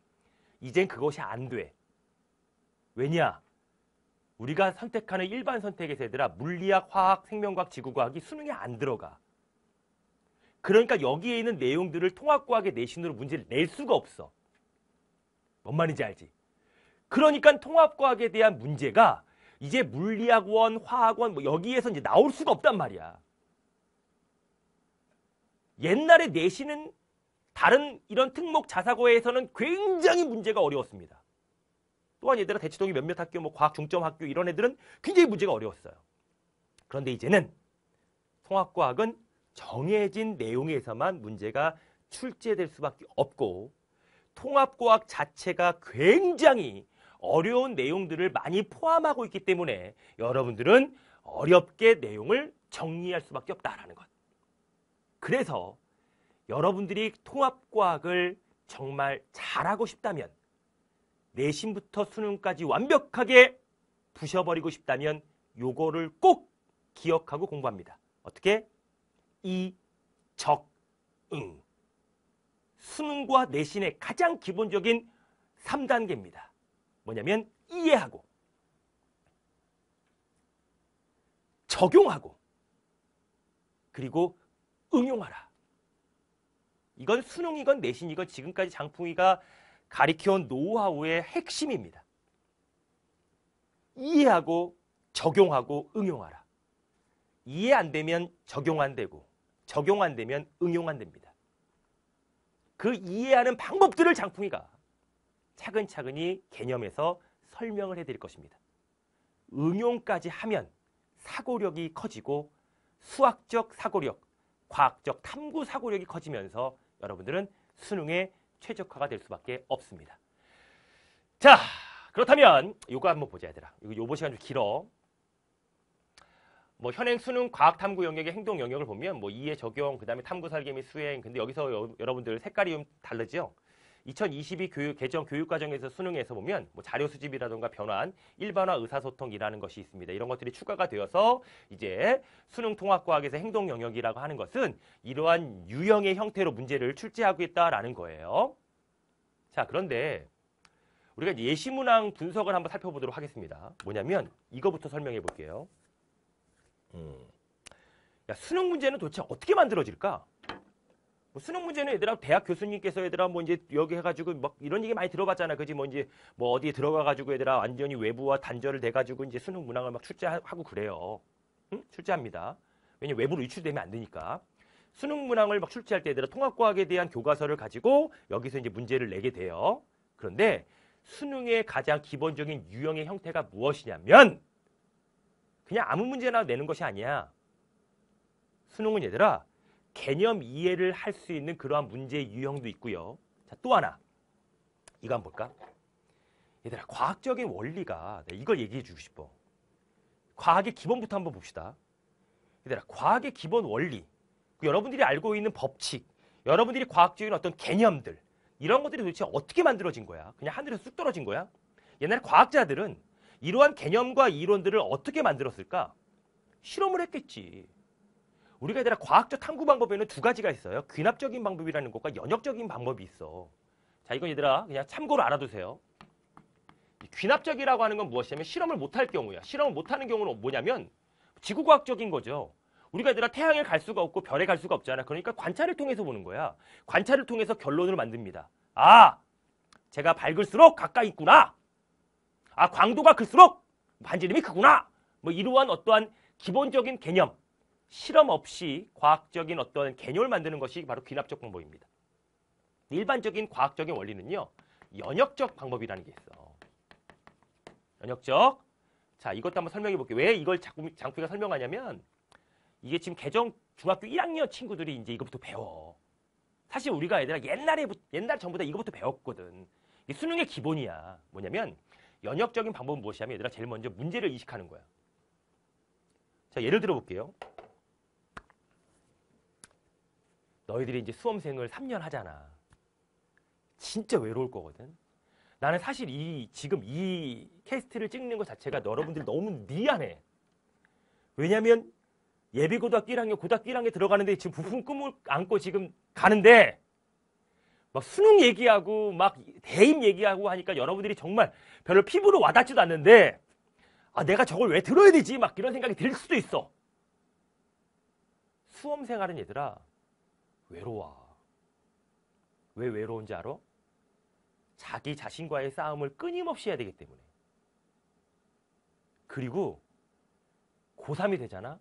이젠 그것이 안 돼. 왜냐? 우리가 선택하는 일반 선택의 세대라 물리학, 화학, 생명과학, 지구과학이 수능에 안 들어가. 그러니까 여기에 있는 내용들을 통합과학의 내신으로 문제를 낼 수가 없어. 뭔 말인지 알지? 그러니까 통합과학에 대한 문제가 이제 물리학 원, 화학 원뭐 여기에서 이제 나올 수가 없단 말이야. 옛날에 내시는 다른 이런 특목 자사고에서는 굉장히 문제가 어려웠습니다. 또한 얘들아 대치동이 몇몇 학교, 뭐 과학 중점 학교 이런 애들은 굉장히 문제가 어려웠어요. 그런데 이제는 통합과학은 정해진 내용에서만 문제가 출제될 수밖에 없고 통합과학 자체가 굉장히 어려운 내용들을 많이 포함하고 있기 때문에 여러분들은 어렵게 내용을 정리할 수밖에 없다라는 것. 그래서 여러분들이 통합과학을 정말 잘하고 싶다면 내신부터 수능까지 완벽하게 부셔버리고 싶다면 요거를 꼭 기억하고 공부합니다. 어떻게? 이, 적, 응. 수능과 내신의 가장 기본적인 3단계입니다. 뭐냐면 이해하고 적용하고 그리고 응용하라. 이건 수능이건 내신이건 지금까지 장풍이가 가리켜온 노하우의 핵심입니다. 이해하고 적용하고 응용하라. 이해 안 되면 적용 안 되고 적용 안 되면 응용 안 됩니다. 그 이해하는 방법들을 장풍이가 차근차근히 개념에서 설명을 해드릴 것입니다. 응용까지 하면 사고력이 커지고 수학적 사고력, 과학적 탐구 사고력이 커지면서 여러분들은 수능에 최적화가 될 수밖에 없습니다. 자, 그렇다면 요거 한번 보자 얘들아. 이거 요번 시간 좀 길어. 뭐 현행 수능 과학 탐구 영역의 행동 영역을 보면 뭐 이해 적용, 그다음에 탐구 설계 및 수행. 근데 여기서 여, 러분들 색깔이 좀 다르죠? 2022 교육 개정 교육 과정에서 수능에서 보면 뭐 자료 수집이라든가 변환, 일반화 의사소통이라는 것이 있습니다. 이런 것들이 추가가 되어서 이제 수능 통합과학에서 행동 영역이라고 하는 것은 이러한 유형의 형태로 문제를 출제하고 있다라는 거예요. 자, 그런데 우리가 예시문항 분석을 한번 살펴보도록 하겠습니다. 뭐냐면 이거부터 설명해 볼게요. 음. 야, 수능 문제는 도대체 어떻게 만들어질까? 뭐 수능 문제는 얘들아 대학 교수님께서 얘들아 뭐 이제 여기 해가지고 막 이런 얘기 많이 들어봤잖아 그지 뭐 이제 뭐 어디에 들어가가지고 얘들아 완전히 외부와 단절을 돼가지고 이제 수능 문항을 막 출제하고 그래요 응? 출제합니다 왜냐 외부로 유출되면 안 되니까 수능 문항을 막 출제할 때 얘들아 통합과학에 대한 교과서를 가지고 여기서 이제 문제를 내게 돼요 그런데 수능의 가장 기본적인 유형의 형태가 무엇이냐면 그냥 아무 문제나 내는 것이 아니야 수능은 얘들아 개념 이해를 할 수 있는 그러한 문제의 유형도 있고요. 자, 또 하나. 이거 한번 볼까? 얘들아, 과학적인 원리가 이걸 얘기해 주고 싶어. 과학의 기본부터 한번 봅시다. 얘들아, 과학의 기본 원리. 그 여러분들이 알고 있는 법칙, 여러분들이 과학적인 어떤 개념들, 이런 것들이 도대체 어떻게 만들어진 거야? 그냥 하늘에서 쑥 떨어진 거야? 옛날 과학자들은 이러한 개념과 이론들을 어떻게 만들었을까? 실험을 했겠지. 우리가 얘들아 과학적 탐구 방법에는 두 가지가 있어요. 귀납적인 방법이라는 것과 연역적인 방법이 있어. 자, 이건 얘들아 그냥 참고로 알아두세요. 귀납적이라고 하는 건 무엇이냐면 실험을 못할 경우야. 실험을 못하는 경우는 뭐냐면 지구과학적인 거죠. 우리가 얘들아 태양에 갈 수가 없고 별에 갈 수가 없잖아. 그러니까 관찰을 통해서 보는 거야. 관찰을 통해서 결론을 만듭니다. 아, 제가 밝을수록 가까이 있구나. 아, 광도가 클수록 반지름이 크구나. 뭐 이러한 어떠한 기본적인 개념, 실험 없이 과학적인 어떤 개념을 만드는 것이 바로 귀납적 방법입니다. 일반적인 과학적인 원리는요. 연역적 방법이라는 게 있어. 연역적. 자, 이것도 한번 설명해 볼게요. 왜 이걸 장품, 장품가 설명하냐면 이게 지금 개정 중학교 1학년 친구들이 이제 이것부터 배워. 사실 우리가 얘들아 옛날에 옛날 전부 다 이것부터 배웠거든. 이게 수능의 기본이야. 뭐냐면 연역적인 방법은 무엇이냐면 얘들아 제일 먼저 문제를 인식하는 거야. 자, 예를 들어 볼게요. 너희들이 이제 수험생을 3년 하잖아. 진짜 외로울 거거든. 나는 사실 이 지금 이 캐스트를 찍는 것 자체가 여러분들 너무 미안해. 왜냐면 예비 고등학교 1학년, 고등학교 1학년 들어가는데 지금 부품 꿈을 안고 지금 가는데 막 수능 얘기하고 막 대입 얘기하고 하니까 여러분들이 정말 별로 피부로 와닿지도 않는데 아 내가 저걸 왜 들어야 되지 막 이런 생각이 들 수도 있어. 수험 생활은 얘들아 외로워. 왜 외로운지 알아? 자기 자신과의 싸움을 끊임없이 해야 되기 때문에. 그리고 고3이 되잖아?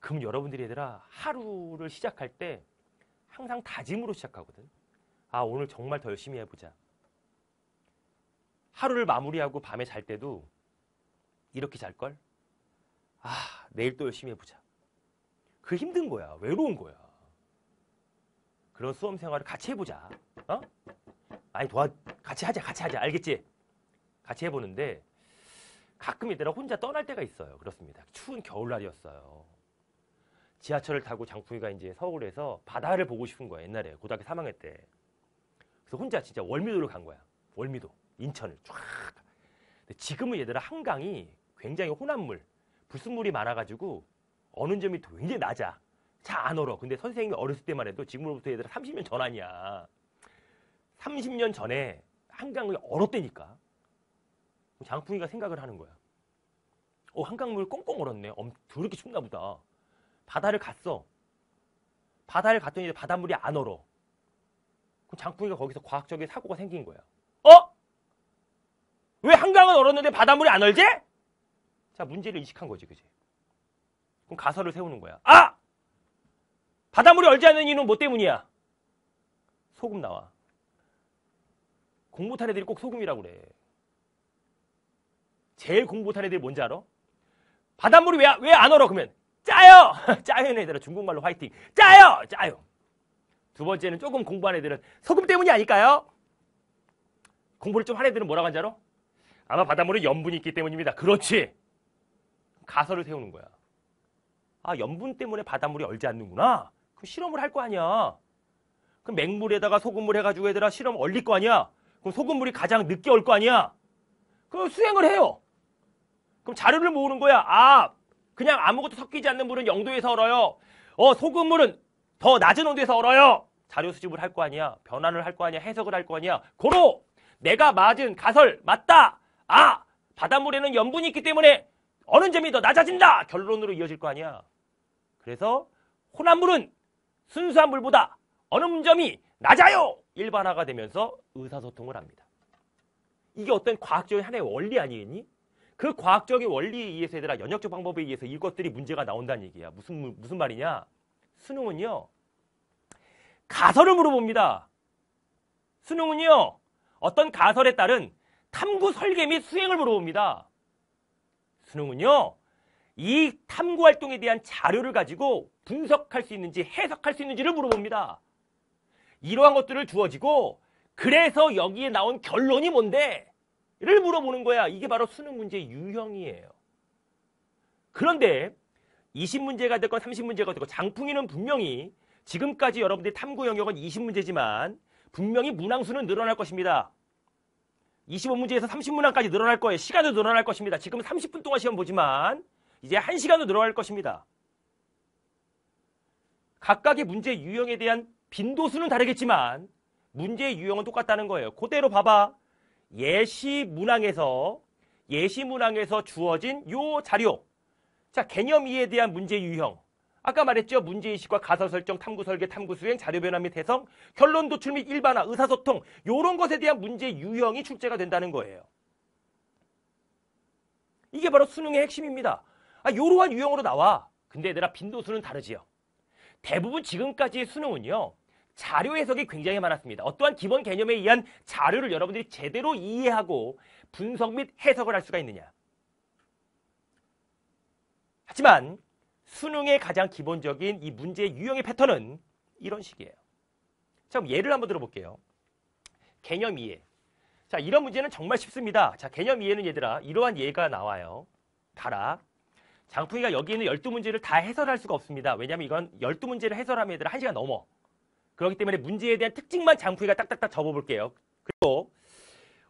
그럼 여러분들이 얘들아 하루를 시작할 때 항상 다짐으로 시작하거든. 아, 오늘 정말 더 열심히 해보자. 하루를 마무리하고 밤에 잘 때도 이렇게 잘걸? 아, 내일 또 열심히 해보자. 그 힘든 거야. 외로운 거야. 그런 수험 생활을 같이 해보자. 어? 아니 도와 같이 하자 같이 하자 알겠지? 같이 해보는데 가끔 이들아 혼자 떠날 때가 있어요. 그렇습니다. 추운 겨울날이었어요. 지하철을 타고 장풍이가 이제 서울에서 바다를 보고 싶은 거야 옛날에 고등학교 3학년 때. 그래서 혼자 진짜 월미도를 간 거야. 월미도 인천을 쫙. 근데 지금은 얘들아 한강이 굉장히 혼합물 불순물이 많아가지고 어느 점이 굉장히 낮아. 잘안 얼어. 근데 선생님이 어렸을 때만 해도 지금으로부터 얘들아 30년 전 아니야. 30년 전에 한강이 물 얼었대니까. 장풍이가 생각을 하는 거야. 어, 한강물 꽁꽁 얼었네. 엄, 더럽게 춥나 보다. 바다를 갔어. 바다를 갔더니 바닷물이 안 얼어. 그럼 장풍이가 거기서 과학적인 사고가 생긴 거야. 어? 왜 한강은 얼었는데 바닷물이 안 얼지? 자, 문제를 인식한 거지, 그지? 그럼 가설을 세우는 거야. 아! 바닷물이 얼지 않는 이유는 뭐 때문이야? 소금 나와. 공부 못한 애들이 꼭 소금이라고 그래. 제일 공부 못한 애들이 뭔지 알아? 바닷물이 왜, 왜 안 얼어? 그러면 짜요! 짜요 애들아 중국말로 화이팅. 짜요! 짜요! 두 번째는 조금 공부한 애들은 소금 때문이 아닐까요? 공부를 좀 한 애들은 뭐라고 한지 알아? 아마 바닷물에 염분이 있기 때문입니다. 그렇지! 가설을 세우는 거야. 아, 염분 때문에 바닷물이 얼지 않는구나. 그럼 실험을 할 거 아니야. 그럼 맹물에다가 소금물 해가지고 얘들아 실험 얼릴 거 아니야. 그럼 소금물이 가장 늦게 올거 아니야. 그럼 수행을 해요. 그럼 자료를 모으는 거야. 아, 그냥 아무것도 섞이지 않는 물은 영도에서 얼어요. 어, 소금물은 더 낮은 온도에서 얼어요. 자료 수집을 할 거 아니야. 변환을 할 거 아니야. 해석을 할 거 아니야. 고로 내가 맞은 가설 맞다. 아, 바닷물에는 염분이 있기 때문에 어느 점이 더 낮아진다. 결론으로 이어질 거 아니야. 그래서 혼합물은 순수한 물보다 어느 점이 낮아요! 일반화가 되면서 의사소통을 합니다. 이게 어떤 과학적인 하나의 원리 아니겠니? 그 과학적인 원리에 의해서 얘들아 연역적 방법에 의해서 이것들이 문제가 나온다는 얘기야. 무슨 무슨 말이냐? 수능은요. 가설을 물어봅니다. 수능은요. 어떤 가설에 따른 탐구 설계 및 수행을 물어봅니다. 수능은요. 이 탐구 활동에 대한 자료를 가지고 분석할 수 있는지 해석할 수 있는지를 물어봅니다. 이러한 것들을 주어지고 그래서 여기에 나온 결론이 뭔데를 물어보는 거야. 이게 바로 수능 문제 유형이에요. 그런데 20문제가 됐건 30문제가 됐건 장풍이는 분명히 지금까지 여러분들이 탐구 영역은 20문제지만 분명히 문항수는 늘어날 것입니다. 25문제에서 30문항까지 늘어날 거예요. 시간도 늘어날 것입니다. 지금은 30분 동안 시험 보지만 이제 한시간으로 늘어날 것입니다. 각각의 문제 유형에 대한 빈도수는 다르겠지만 문제 유형은 똑같다는 거예요. 그대로 봐봐. 예시 문항에서 예시 문항에서 주어진 요 자료. 자, 개념 이에 대한 문제 유형. 아까 말했죠. 문제인식과 가설 설정, 탐구 설계, 탐구 수행, 자료 변화 및 해석, 결론 도출 및 일반화, 의사소통 요런 것에 대한 문제 유형이 출제가 된다는 거예요. 이게 바로 수능의 핵심입니다. 아, 이러한 유형으로 나와. 근데 얘들아 빈도수는 다르지요. 대부분 지금까지의 수능은요. 자료 해석이 굉장히 많았습니다. 어떠한 기본 개념에 의한 자료를 여러분들이 제대로 이해하고 분석 및 해석을 할 수가 있느냐. 하지만 수능의 가장 기본적인 이 문제의 유형의 패턴은 이런 식이에요. 자, 그럼 예를 한번 들어볼게요. 개념 이해. 자, 이런 문제는 정말 쉽습니다. 자, 개념 이해는 얘들아, 이러한 예가 나와요. 가라. 장풍이가 여기 있는 12문제를 다 해설할 수가 없습니다. 왜냐하면 이건 12문제를 해설하면 얘들 1시간 넘어. 그렇기 때문에 문제에 대한 특징만 장풍이가 딱딱딱 접어볼게요. 그리고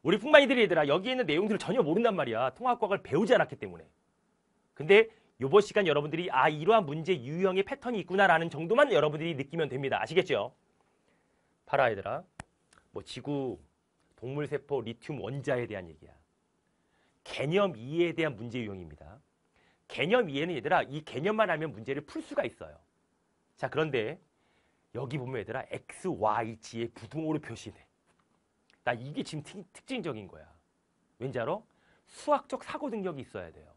우리 풍만이들이 얘들아 여기에 있는 내용들을 전혀 모른단 말이야. 통합과학을 배우지 않았기 때문에. 근데 요번 시간 여러분들이 아 이러한 문제 유형의 패턴이 있구나라는 정도만 여러분들이 느끼면 됩니다. 아시겠죠? 봐라 얘들아. 뭐 지구, 동물세포, 리튬 원자에 대한 얘기야. 개념 이해에 대한 문제 유형입니다. 개념 이해는 얘들아 이 개념만 알면 문제를 풀 수가 있어요. 자 그런데 여기 보면 얘들아 x, y, z 의 부등호로 표시돼. 나 이게 지금 특, 특징적인 거야. 왠지 알아? 수학적 사고 능력이 있어야 돼요.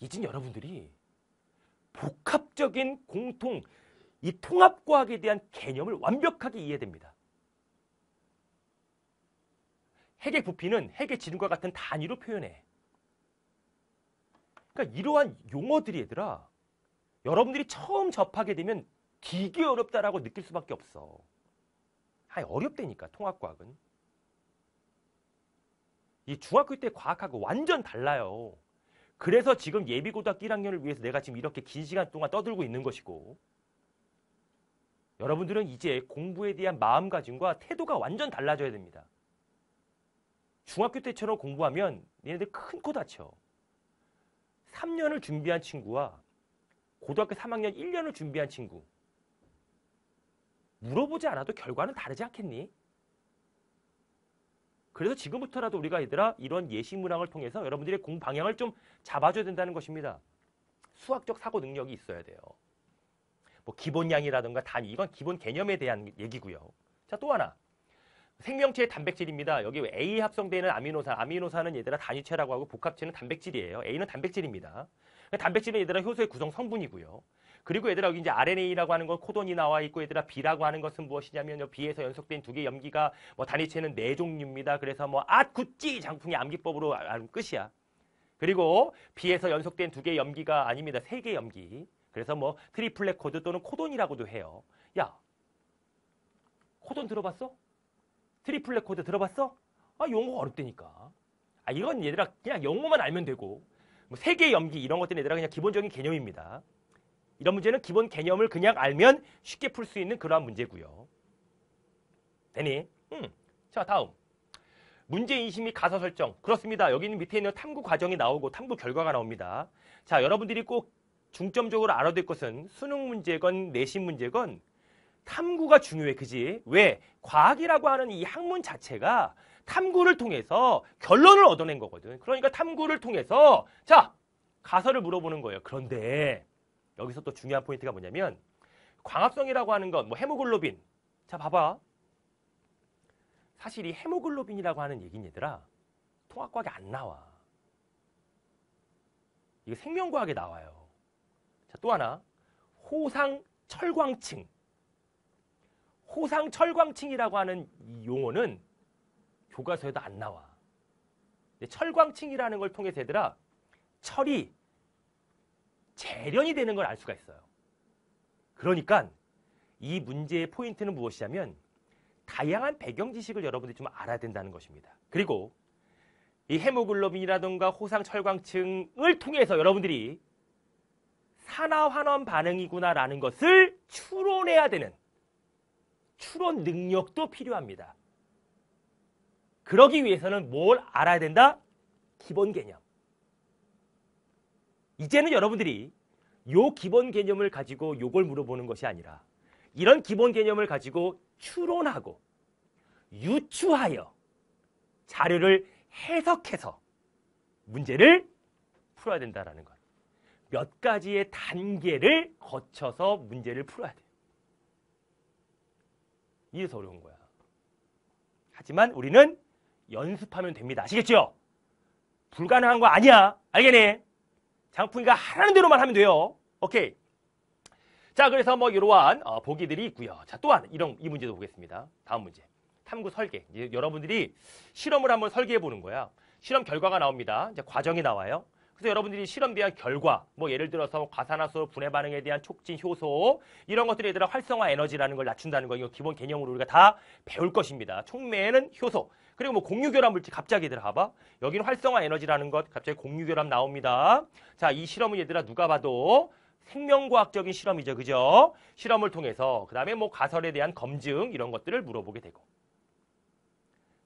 이젠 여러분들이 복합적인 공통, 이 통합과학에 대한 개념을 완벽하게 이해됩니다. 핵의 부피는 핵의 지름과 같은 단위로 표현해. 그러니까 이러한 용어들이 얘들아 여러분들이 처음 접하게 되면 기계 어렵다라고 느낄 수밖에 없어. 아 어렵다니까 통합과학은. 이 중학교 때 과학하고 완전 달라요. 그래서 지금 예비고등학교 1학년을 위해서 내가 지금 이렇게 긴 시간 동안 떠들고 있는 것이고 여러분들은 이제 공부에 대한 마음가짐과 태도가 완전 달라져야 됩니다. 중학교 때처럼 공부하면 얘네들 큰 코 다쳐. 3년을 준비한 친구와 고등학교 3학년 1년을 준비한 친구 물어보지 않아도 결과는 다르지 않겠니? 그래서 지금부터라도 우리가 얘들아 이런 예시 문항을 통해서 여러분들의 공 방향을 좀 잡아줘야 된다는 것입니다. 수학적 사고 능력이 있어야 돼요. 뭐 기본량이라든가 단위 이건 기본 개념에 대한 얘기고요. 자 또 하나 생명체의 단백질입니다. 여기 A 합성되는 아미노산, 아미노산은 얘들아 단위체라고 하고 복합체는 단백질이에요. A는 단백질입니다. 그러니까 단백질은 얘들아 효소의 구성 성분이고요. 그리고 얘들아 여기 이제 RNA라고 하는 건 코돈이 나와 있고 얘들아 B라고 하는 것은 무엇이냐면 B에서 연속된 두개 염기가 뭐 단위체는 네 종류입니다. 그래서 뭐앗 굿지 장풍이 암기법으로 아, 아, 끝이야. 그리고 B에서 연속된 두개 염기가 아닙니다. 세개 염기. 그래서 뭐 트리플렉 코드 또는 코돈이라고도 해요. 야, 코돈 들어봤어? 트리플레 코드 들어봤어? 아, 용어가 어렵다니까. 아, 이건 얘들아 그냥 용어만 알면 되고 뭐 세계 염기 이런 것들은 얘들아 그냥 기본적인 개념입니다. 이런 문제는 기본 개념을 그냥 알면 쉽게 풀 수 있는 그러한 문제고요. 되니? 음. 자, 다음. 문제 인심이 가사 설정. 그렇습니다. 여기는 밑에 있는 탐구 과정이 나오고 탐구 결과가 나옵니다. 자, 여러분들이 꼭 중점적으로 알아둘 것은 수능 문제건 내신 문제건 탐구가 중요해, 그지? 왜? 과학이라고 하는 이 학문 자체가 탐구를 통해서 결론을 얻어낸 거거든. 그러니까 탐구를 통해서 자 가설을 물어보는 거예요. 그런데 여기서 또 중요한 포인트가 뭐냐면 광합성이라고 하는 건 뭐 헤모글로빈. 자 봐봐. 사실 이 헤모글로빈이라고 하는 얘기는 얘들아 통합과학에 안 나와. 이거 생명과학에 나와요. 자또 하나 호상 철광층. 호상 철광층이라고 하는 이 용어는 교과서에도 안 나와. 철광층이라는 걸 통해서 얘들아 철이 재련이 되는 걸 알 수가 있어요. 그러니까 이 문제의 포인트는 무엇이냐면 다양한 배경 지식을 여러분들이 좀 알아야 된다는 것입니다. 그리고 이 헤모글로빈이라든가 호상 철광층을 통해서 여러분들이 산화환원 반응이구나라는 것을 추론해야 되는 추론 능력도 필요합니다. 그러기 위해서는 뭘 알아야 된다? 기본 개념. 이제는 여러분들이 요 기본 개념을 가지고 요걸 물어보는 것이 아니라 이런 기본 개념을 가지고 추론하고 유추하여 자료를 해석해서 문제를 풀어야 된다라는 것. 몇 가지의 단계를 거쳐서 문제를 풀어야 돼 이래서 어려운 거야. 하지만 우리는 연습하면 됩니다. 아시겠죠? 불가능한 거 아니야. 알겠니? 장풍이가 하라는 대로만 하면 돼요. 오케이. 자, 그래서 뭐 이러한 어, 보기들이 있고요. 자, 또한 이런 이 문제도 보겠습니다. 다음 문제. 탐구 설계. 이제 여러분들이 실험을 한번 설계해 보는 거야. 실험 결과가 나옵니다. 이제 과정이 나와요. 그래서 여러분들이 실험 비한 결과, 뭐 예를 들어서 뭐 과산화수 분해 반응에 대한 촉진 효소 이런 것들이 얘들아 활성화 에너지라는 걸 낮춘다는 거 이거 기본 개념으로 우리가 다 배울 것입니다. 촉매에는 효소, 그리고 뭐 공유결합 물질 갑자기 얘들아 봐봐. 여기는 활성화 에너지라는 것 갑자기 공유결합 나옵니다. 자, 이 실험은 얘들아 누가 봐도 생명과학적인 실험이죠. 그죠? 실험을 통해서 그다음에 뭐 가설에 대한 검증 이런 것들을 물어보게 되고.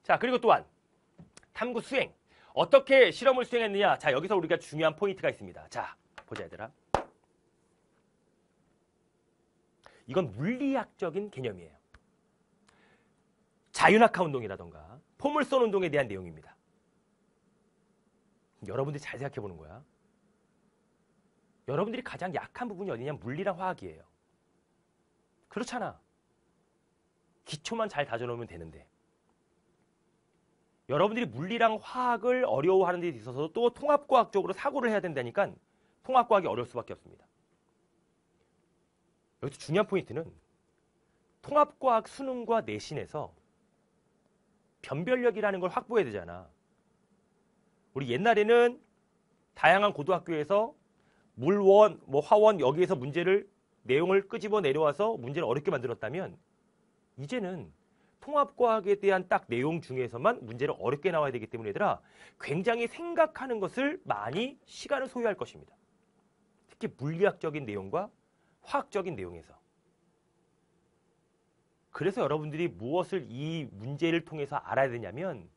자, 그리고 또한 탐구 수행 어떻게 실험을 수행했느냐. 자, 여기서 우리가 중요한 포인트가 있습니다. 자, 보자 얘들아. 이건 물리학적인 개념이에요. 자유낙하 운동이라던가 포물선 운동에 대한 내용입니다. 여러분들이 잘 생각해 보는 거야. 여러분들이 가장 약한 부분이 어디냐? 물리랑 화학이에요. 그렇잖아. 기초만 잘 다져놓으면 되는데. 여러분들이 물리랑 화학을 어려워하는 데 있어서 또 통합과학적으로 사고를 해야 된다니까 통합과학이 어려울 수밖에 없습니다. 여기서 중요한 포인트는 통합과학 수능과 내신에서 변별력이라는 걸 확보해야 되잖아. 우리 옛날에는 다양한 고등학교에서 물원, 뭐 화원 여기에서 문제를 내용을 끄집어 내려와서 문제를 어렵게 만들었다면 이제는 통합과학에 대한 딱 내용 중에서만 문제를 어렵게 나와야 되기 때문에 얘들아 굉장히 생각하는 것을 많이 시간을 소요할 것입니다. 특히 물리학적인 내용과 화학적인 내용에서. 그래서 여러분들이 무엇을 이 문제를 통해서 알아야 되냐면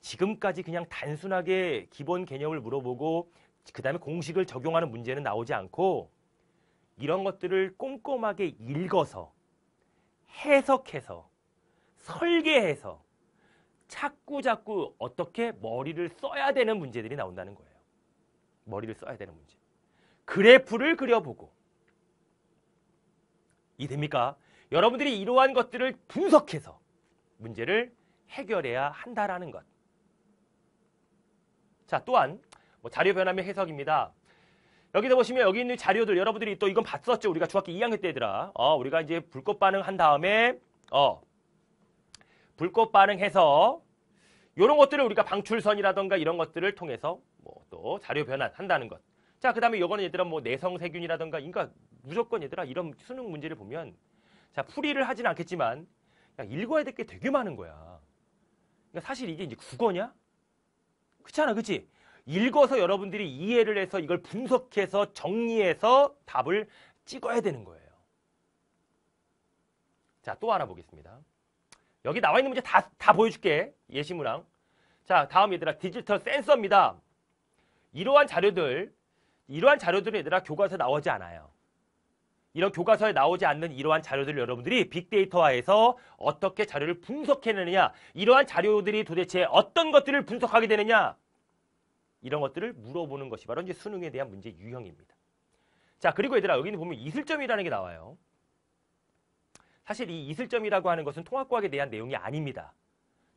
지금까지 그냥 단순하게 기본 개념을 물어보고 그 다음에 공식을 적용하는 문제는 나오지 않고 이런 것들을 꼼꼼하게 읽어서 해석해서 설계해서 자꾸 자꾸 어떻게 머리를 써야 되는 문제들이 나온다는 거예요. 머리를 써야 되는 문제. 그래프를 그려보고 이 됩니까? 여러분들이 이러한 것들을 분석해서 문제를 해결해야 한다라는 것. 자, 또한 뭐 자료 변함의 해석입니다. 여기서 보시면 여기 있는 자료들 여러분들이 또 이건 봤었죠. 우리가 중학교 2학년 때 얘들아. 어, 우리가 이제 불꽃 반응 한 다음에 어, 불꽃 반응해서 이런 것들을 우리가 방출선이라던가 이런 것들을 통해서 뭐 또 자료 변환한다는 것. 자, 그 다음에 요거는 얘들아 뭐 내성세균이라던가 인러 그러니까 무조건 얘들아 이런 수능 문제를 보면 자, 풀이를 하진 않겠지만 그냥 읽어야 될 게 되게 많은 거야. 그러니까 사실 이게 이제 국어냐? 그렇않아 그치? 읽어서 여러분들이 이해를 해서 이걸 분석해서 정리해서 답을 찍어야 되는 거예요. 자, 또 하나 보겠습니다. 여기 나와 있는 문제 다, 다 보여줄게. 예시문항. 자, 다음 얘들아 디지털 센서입니다. 이러한 자료들, 이러한 자료들은 얘들아 교과서에 나오지 않아요. 이런 교과서에 나오지 않는 이러한 자료들 여러분들이 빅데이터화에서 어떻게 자료를 분석해내느냐 이러한 자료들이 도대체 어떤 것들을 분석하게 되느냐 이런 것들을 물어보는 것이 바로 이제 수능에 대한 문제 유형입니다. 자 그리고 얘들아 여기는 보면 이슬점이라는 게 나와요. 사실 이 이슬점이라고 하는 것은 통합과학에 대한 내용이 아닙니다.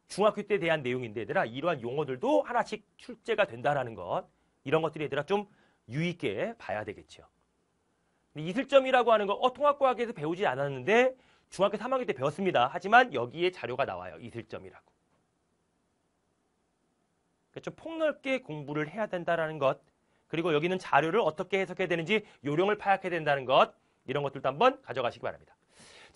중학교 때 대한 내용인데 얘들아 이러한 용어들도 하나씩 출제가 된다라는 것 이런 것들이 얘들아 좀 유익게 봐야 되겠죠. 이슬점이라고 하는 건 어, 통합과학에서 배우지 않았는데 중학교 3학년 때 배웠습니다. 하지만 여기에 자료가 나와요. 이슬점이라고. 그러니 폭넓게 공부를 해야 된다는것 그리고 여기는 자료를 어떻게 해석해야 되는지 요령을 파악해야 된다는 것 이런 것들도 한번 가져가시기 바랍니다.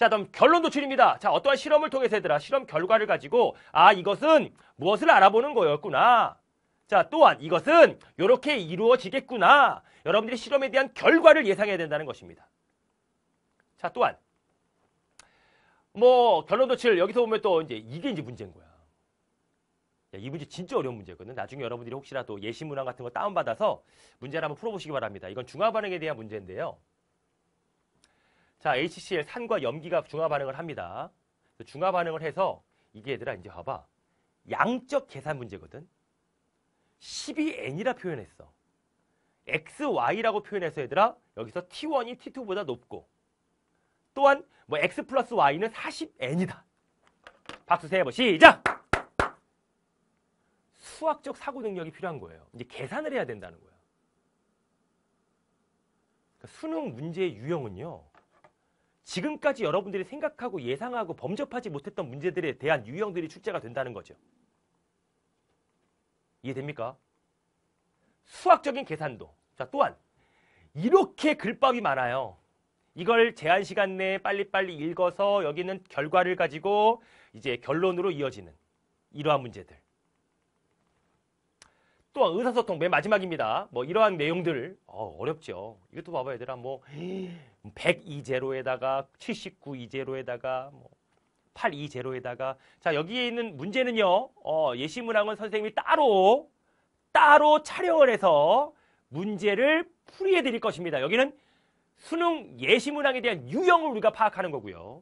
자, 그럼 결론 도출입니다. 자, 어떠한 실험을 통해서 얘들아, 실험 결과를 가지고, 아, 이것은 무엇을 알아보는 거였구나. 자, 또한 이것은 이렇게 이루어지겠구나. 여러분들이 실험에 대한 결과를 예상해야 된다는 것입니다. 자, 또한 뭐 결론 도출 여기서 보면 또 이제 이게 이제 문제인 거야. 야, 이 문제 진짜 어려운 문제거든. 나중에 여러분들이 혹시라도 예시문항 같은 거 다운받아서 문제를 한번 풀어보시기 바랍니다. 이건 중화반응에 대한 문제인데요. 자, HCl 산과 염기가 중화 반응을 합니다. 그 중화 반응을 해서 이게 얘들아 이제 봐봐. 양적 계산 문제거든. 12n이라 표현했어. xy라고 표현해서 얘들아 여기서 t1이 t2보다 높고 또한 뭐 x 플러스 y는 40n이다. 박수 세번 시작! 수학적 사고 능력이 필요한 거예요. 이제 계산을 해야 된다는 거예요. 그러니까 수능 문제의 유형은요. 지금까지 여러분들이 생각하고 예상하고 범접하지 못했던 문제들에 대한 유형들이 출제가 된다는 거죠. 이해됩니까? 수학적인 계산도. 자, 또한 이렇게 글밥이 많아요. 이걸 제한 시간 내에 빨리빨리 읽어서 여기는 결과를 가지고 이제 결론으로 이어지는 이러한 문제들. 또한 의사소통 맨 마지막입니다. 뭐 이러한 내용들 어, 어렵죠. 이것도 봐봐 얘들아 뭐 102제로에다가 79이제로에다가 뭐8 2제로에다가자 여기에 있는 문제는요. 어, 예시문항은 선생님이 따로 따로 촬영을 해서 문제를 풀이해 드릴 것입니다. 여기는 수능 예시문항에 대한 유형을 우리가 파악하는 거고요.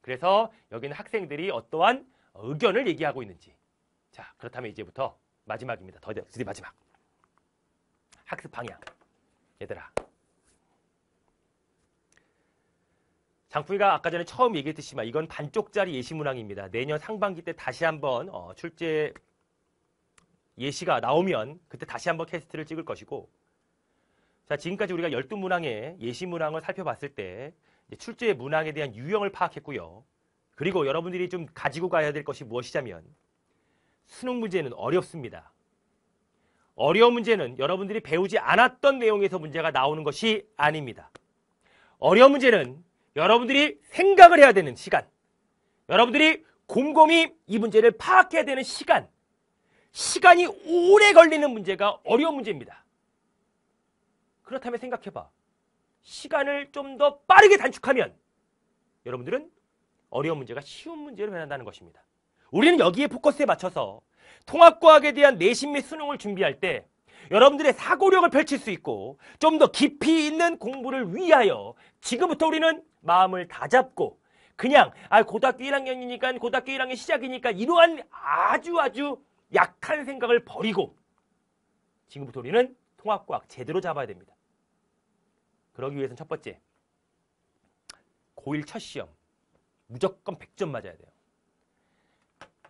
그래서 여기는 학생들이 어떠한 의견을 얘기하고 있는지 자 그렇다면 이제부터 마지막입니다. 더 드디어 마지막. 학습 방향. 얘들아. 장풀이가 아까 전에 처음 얘기했듯이 만 이건 반쪽짜리 예시 문항입니다. 내년 상반기 때 다시 한번 어, 출제 예시가 나오면 그때 다시 한번 캐스트를 찍을 것이고 자 지금까지 우리가 12문항의 예시 문항을 살펴봤을 때 출제 문항에 대한 유형을 파악했고요. 그리고 여러분들이 좀 가지고 가야 될 것이 무엇이냐면 수능 문제는 어렵습니다. 어려운 문제는 여러분들이 배우지 않았던 내용에서 문제가 나오는 것이 아닙니다. 어려운 문제는 여러분들이 생각을 해야 되는 시간, 여러분들이 곰곰이 이 문제를 파악해야 되는 시간, 시간이 오래 걸리는 문제가 어려운 문제입니다. 그렇다면 생각해봐. 시간을 좀 더 빠르게 단축하면 여러분들은 어려운 문제가 쉬운 문제로 변한다는 것입니다. 우리는 여기에 포커스에 맞춰서 통합과학에 대한 내신 및 수능을 준비할 때 여러분들의 사고력을 펼칠 수 있고 좀 더 깊이 있는 공부를 위하여 지금부터 우리는 마음을 다잡고 그냥 아 고등학교 1학년이니까 고등학교 1학년 시작이니까 이러한 아주 아주 약한 생각을 버리고 지금부터 우리는 통합과학 제대로 잡아야 됩니다. 그러기 위해서는 첫 번째 고1 첫 시험 무조건 100점 맞아야 돼요.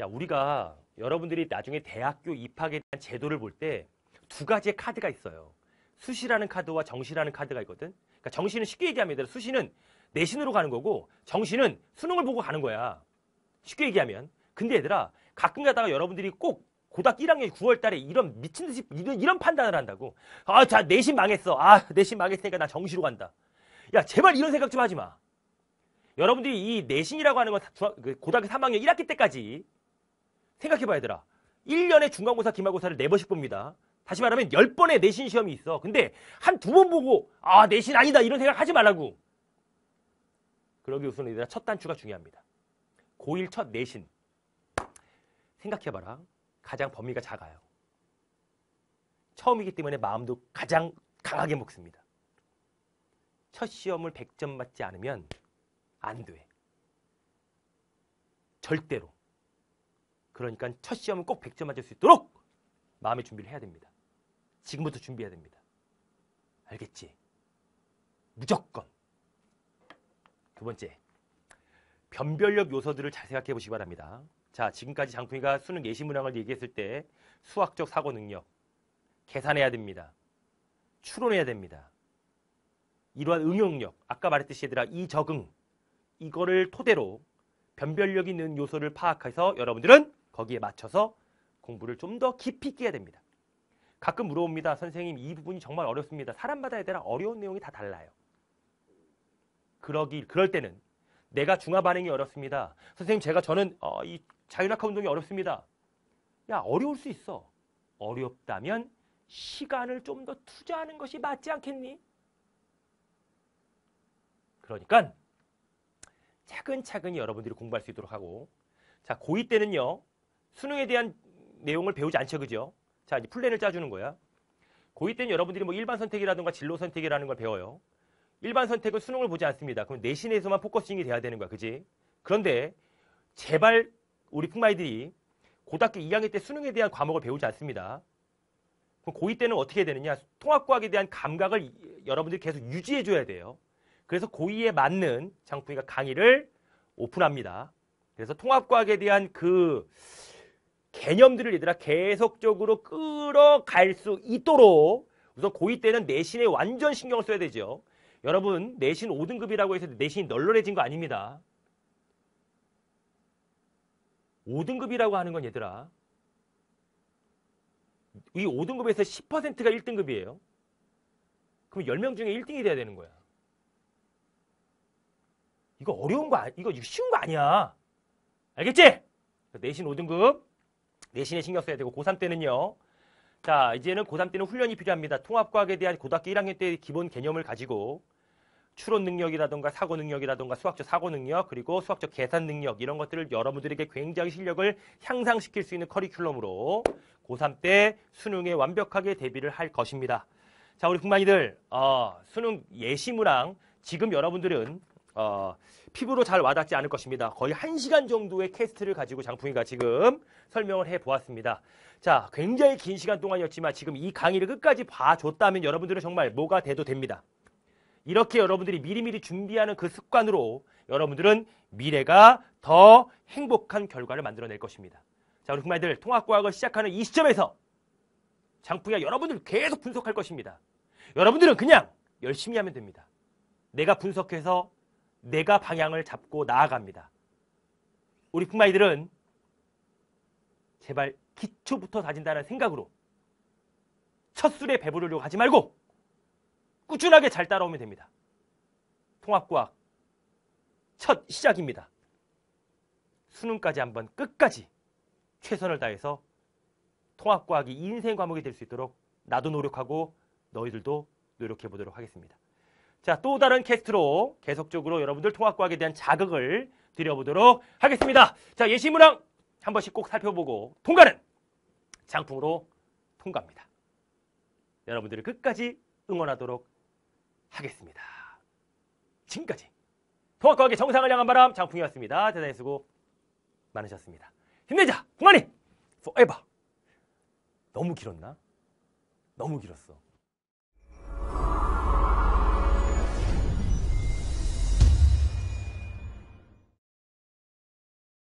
자, 우리가 여러분들이 나중에 대학교 입학에 대한 제도를 볼 때 두 가지의 카드가 있어요. 수시라는 카드와 정시라는 카드가 있거든. 그러니까 정시는 쉽게 얘기하면 얘들 수시는 내신으로 가는 거고 정시는 수능을 보고 가는 거야. 쉽게 얘기하면. 근데 얘들아 가끔 가다가 여러분들이 꼭 고등학교 1학년 9월 달에 이런 미친 듯이 이런, 이런 판단을 한다고. 아, 자, 내신 망했어. 아, 내신 망했으니까 나 정시로 간다. 야, 제발 이런 생각 좀 하지 마. 여러분들이 이 내신이라고 하는 건 그 고등학교 3학년 1학기 때까지 생각해봐야 되라. 1년에 중간고사, 기말고사를 4번씩 봅니다. 다시 말하면 10번의 내신 시험이 있어. 근데 한 두 번 보고 아 내신 아니다 이런 생각 하지 말라고. 그러기 우선 얘들아 첫 단추가 중요합니다. 고1 첫 내신. 생각해봐라. 가장 범위가 작아요. 처음이기 때문에 마음도 가장 강하게 먹습니다. 첫 시험을 100점 맞지 않으면 안 돼. 절대로. 그러니까 첫 시험은 꼭 100점 맞을 수 있도록 마음의 준비를 해야 됩니다. 지금부터 준비해야 됩니다. 알겠지? 무조건. 두 번째, 변별력 요소들을 잘 생각해 보시기 바랍니다. 자, 지금까지 장풍이가 수능 예시문항을 얘기했을 때 수학적 사고 능력, 계산해야 됩니다. 추론해야 됩니다. 이러한 응용력, 아까 말했듯이 얘들아, 이 적응, 이거를 토대로 변별력 있는 요소를 파악해서 여러분들은 거기에 맞춰서 공부를 좀 더 깊이 끼게야 됩니다. 가끔 물어봅니다. 선생님, 이 부분이 정말 어렵습니다. 사람마다에 대한 어려운 내용이 다 달라요. 그러기, 그럴 때는 내가 중화 반응이 어렵습니다. 선생님, 제가 저는 어, 이 자율학화 운동이 어렵습니다. 야, 어려울 수 있어. 어렵다면 시간을 좀 더 투자하는 것이 맞지 않겠니? 그러니까 차근차근히 여러분들이 공부할 수 있도록 하고 자, 고2 때는요. 수능에 대한 내용을 배우지 않죠, 그죠? 자, 이제 플랜을 짜주는 거야. 고2 때는 여러분들이 뭐 일반 선택이라든가 진로 선택이라는 걸 배워요. 일반 선택은 수능을 보지 않습니다. 그럼 내신에서만 포커싱이 돼야 되는 거야, 그지? 그런데 제발 우리 풍마이들이 고등학교 2학년 때 수능에 대한 과목을 배우지 않습니다. 그럼 고2 때는 어떻게 되느냐? 통합과학에 대한 감각을 여러분들이 계속 유지해줘야 돼요. 그래서 고2에 맞는 장풍이가 강의를 오픈합니다. 그래서 통합과학에 대한 그 개념들을 얘들아 계속적으로 끌어갈 수 있도록 우선 고2 때는 내신에 완전 신경을 써야 되죠. 여러분 내신 5등급이라고 해서 내신이 널널해진 거 아닙니다. 5등급이라고 하는 건 얘들아 이 5등급에서 10%가 1등급이에요. 그럼 10명 중에 1등이 돼야 되는 거야. 이거 어려운 거 아니, 이거 쉬운 거 아니야. 알겠지? 내신 5등급 내신에 신경 써야 되고 고3 때는요. 자, 이제는 고3 때는 훈련이 필요합니다. 통합과학에 대한 고등학교 1학년 때 기본 개념을 가지고 추론 능력이라든가 사고 능력이라든가 수학적 사고 능력 그리고 수학적 계산 능력 이런 것들을 여러분들에게 굉장히 실력을 향상시킬 수 있는 커리큘럼으로 고3 때 수능에 완벽하게 대비를 할 것입니다. 자 우리 국만이들 어, 수능 예시무랑 지금 여러분들은 어, 피부로 잘 와닿지 않을 것입니다. 거의 1시간 정도의 캐스트를 가지고 장풍이가 지금 설명을 해보았습니다. 자, 굉장히 긴 시간 동안이었지만 지금 이 강의를 끝까지 봐줬다면 여러분들은 정말 뭐가 돼도 됩니다. 이렇게 여러분들이 미리미리 준비하는 그 습관으로 여러분들은 미래가 더 행복한 결과를 만들어낼 것입니다. 자, 우리 정말들 통합과학을 시작하는 이 시점에서 장풍이가 여러분들 을 계속 분석할 것입니다. 여러분들은 그냥 열심히 하면 됩니다. 내가 분석해서 내가 방향을 잡고 나아갑니다. 우리 푸마이들은 제발 기초부터 다진다는 생각으로 첫 술에 배부르려고 하지 말고 꾸준하게 잘 따라오면 됩니다. 통합과학 첫 시작입니다. 수능까지 한번 끝까지 최선을 다해서 통합과학이 인생 과목이 될 수 있도록 나도 노력하고 너희들도 노력해 보도록 하겠습니다. 자, 또 다른 캐스트로 계속적으로 여러분들 통합과학에 대한 자극을 드려보도록 하겠습니다. 자, 예시문항 한 번씩 꼭 살펴보고 통과는 장풍으로 통과합니다. 여러분들을 끝까지 응원하도록 하겠습니다. 지금까지 통합과학의 정상을 향한 바람 장풍이었습니다. 대단히 수고 많으셨습니다. 힘내자! 동아리! f o r e 너무 길었나? 너무 길었어.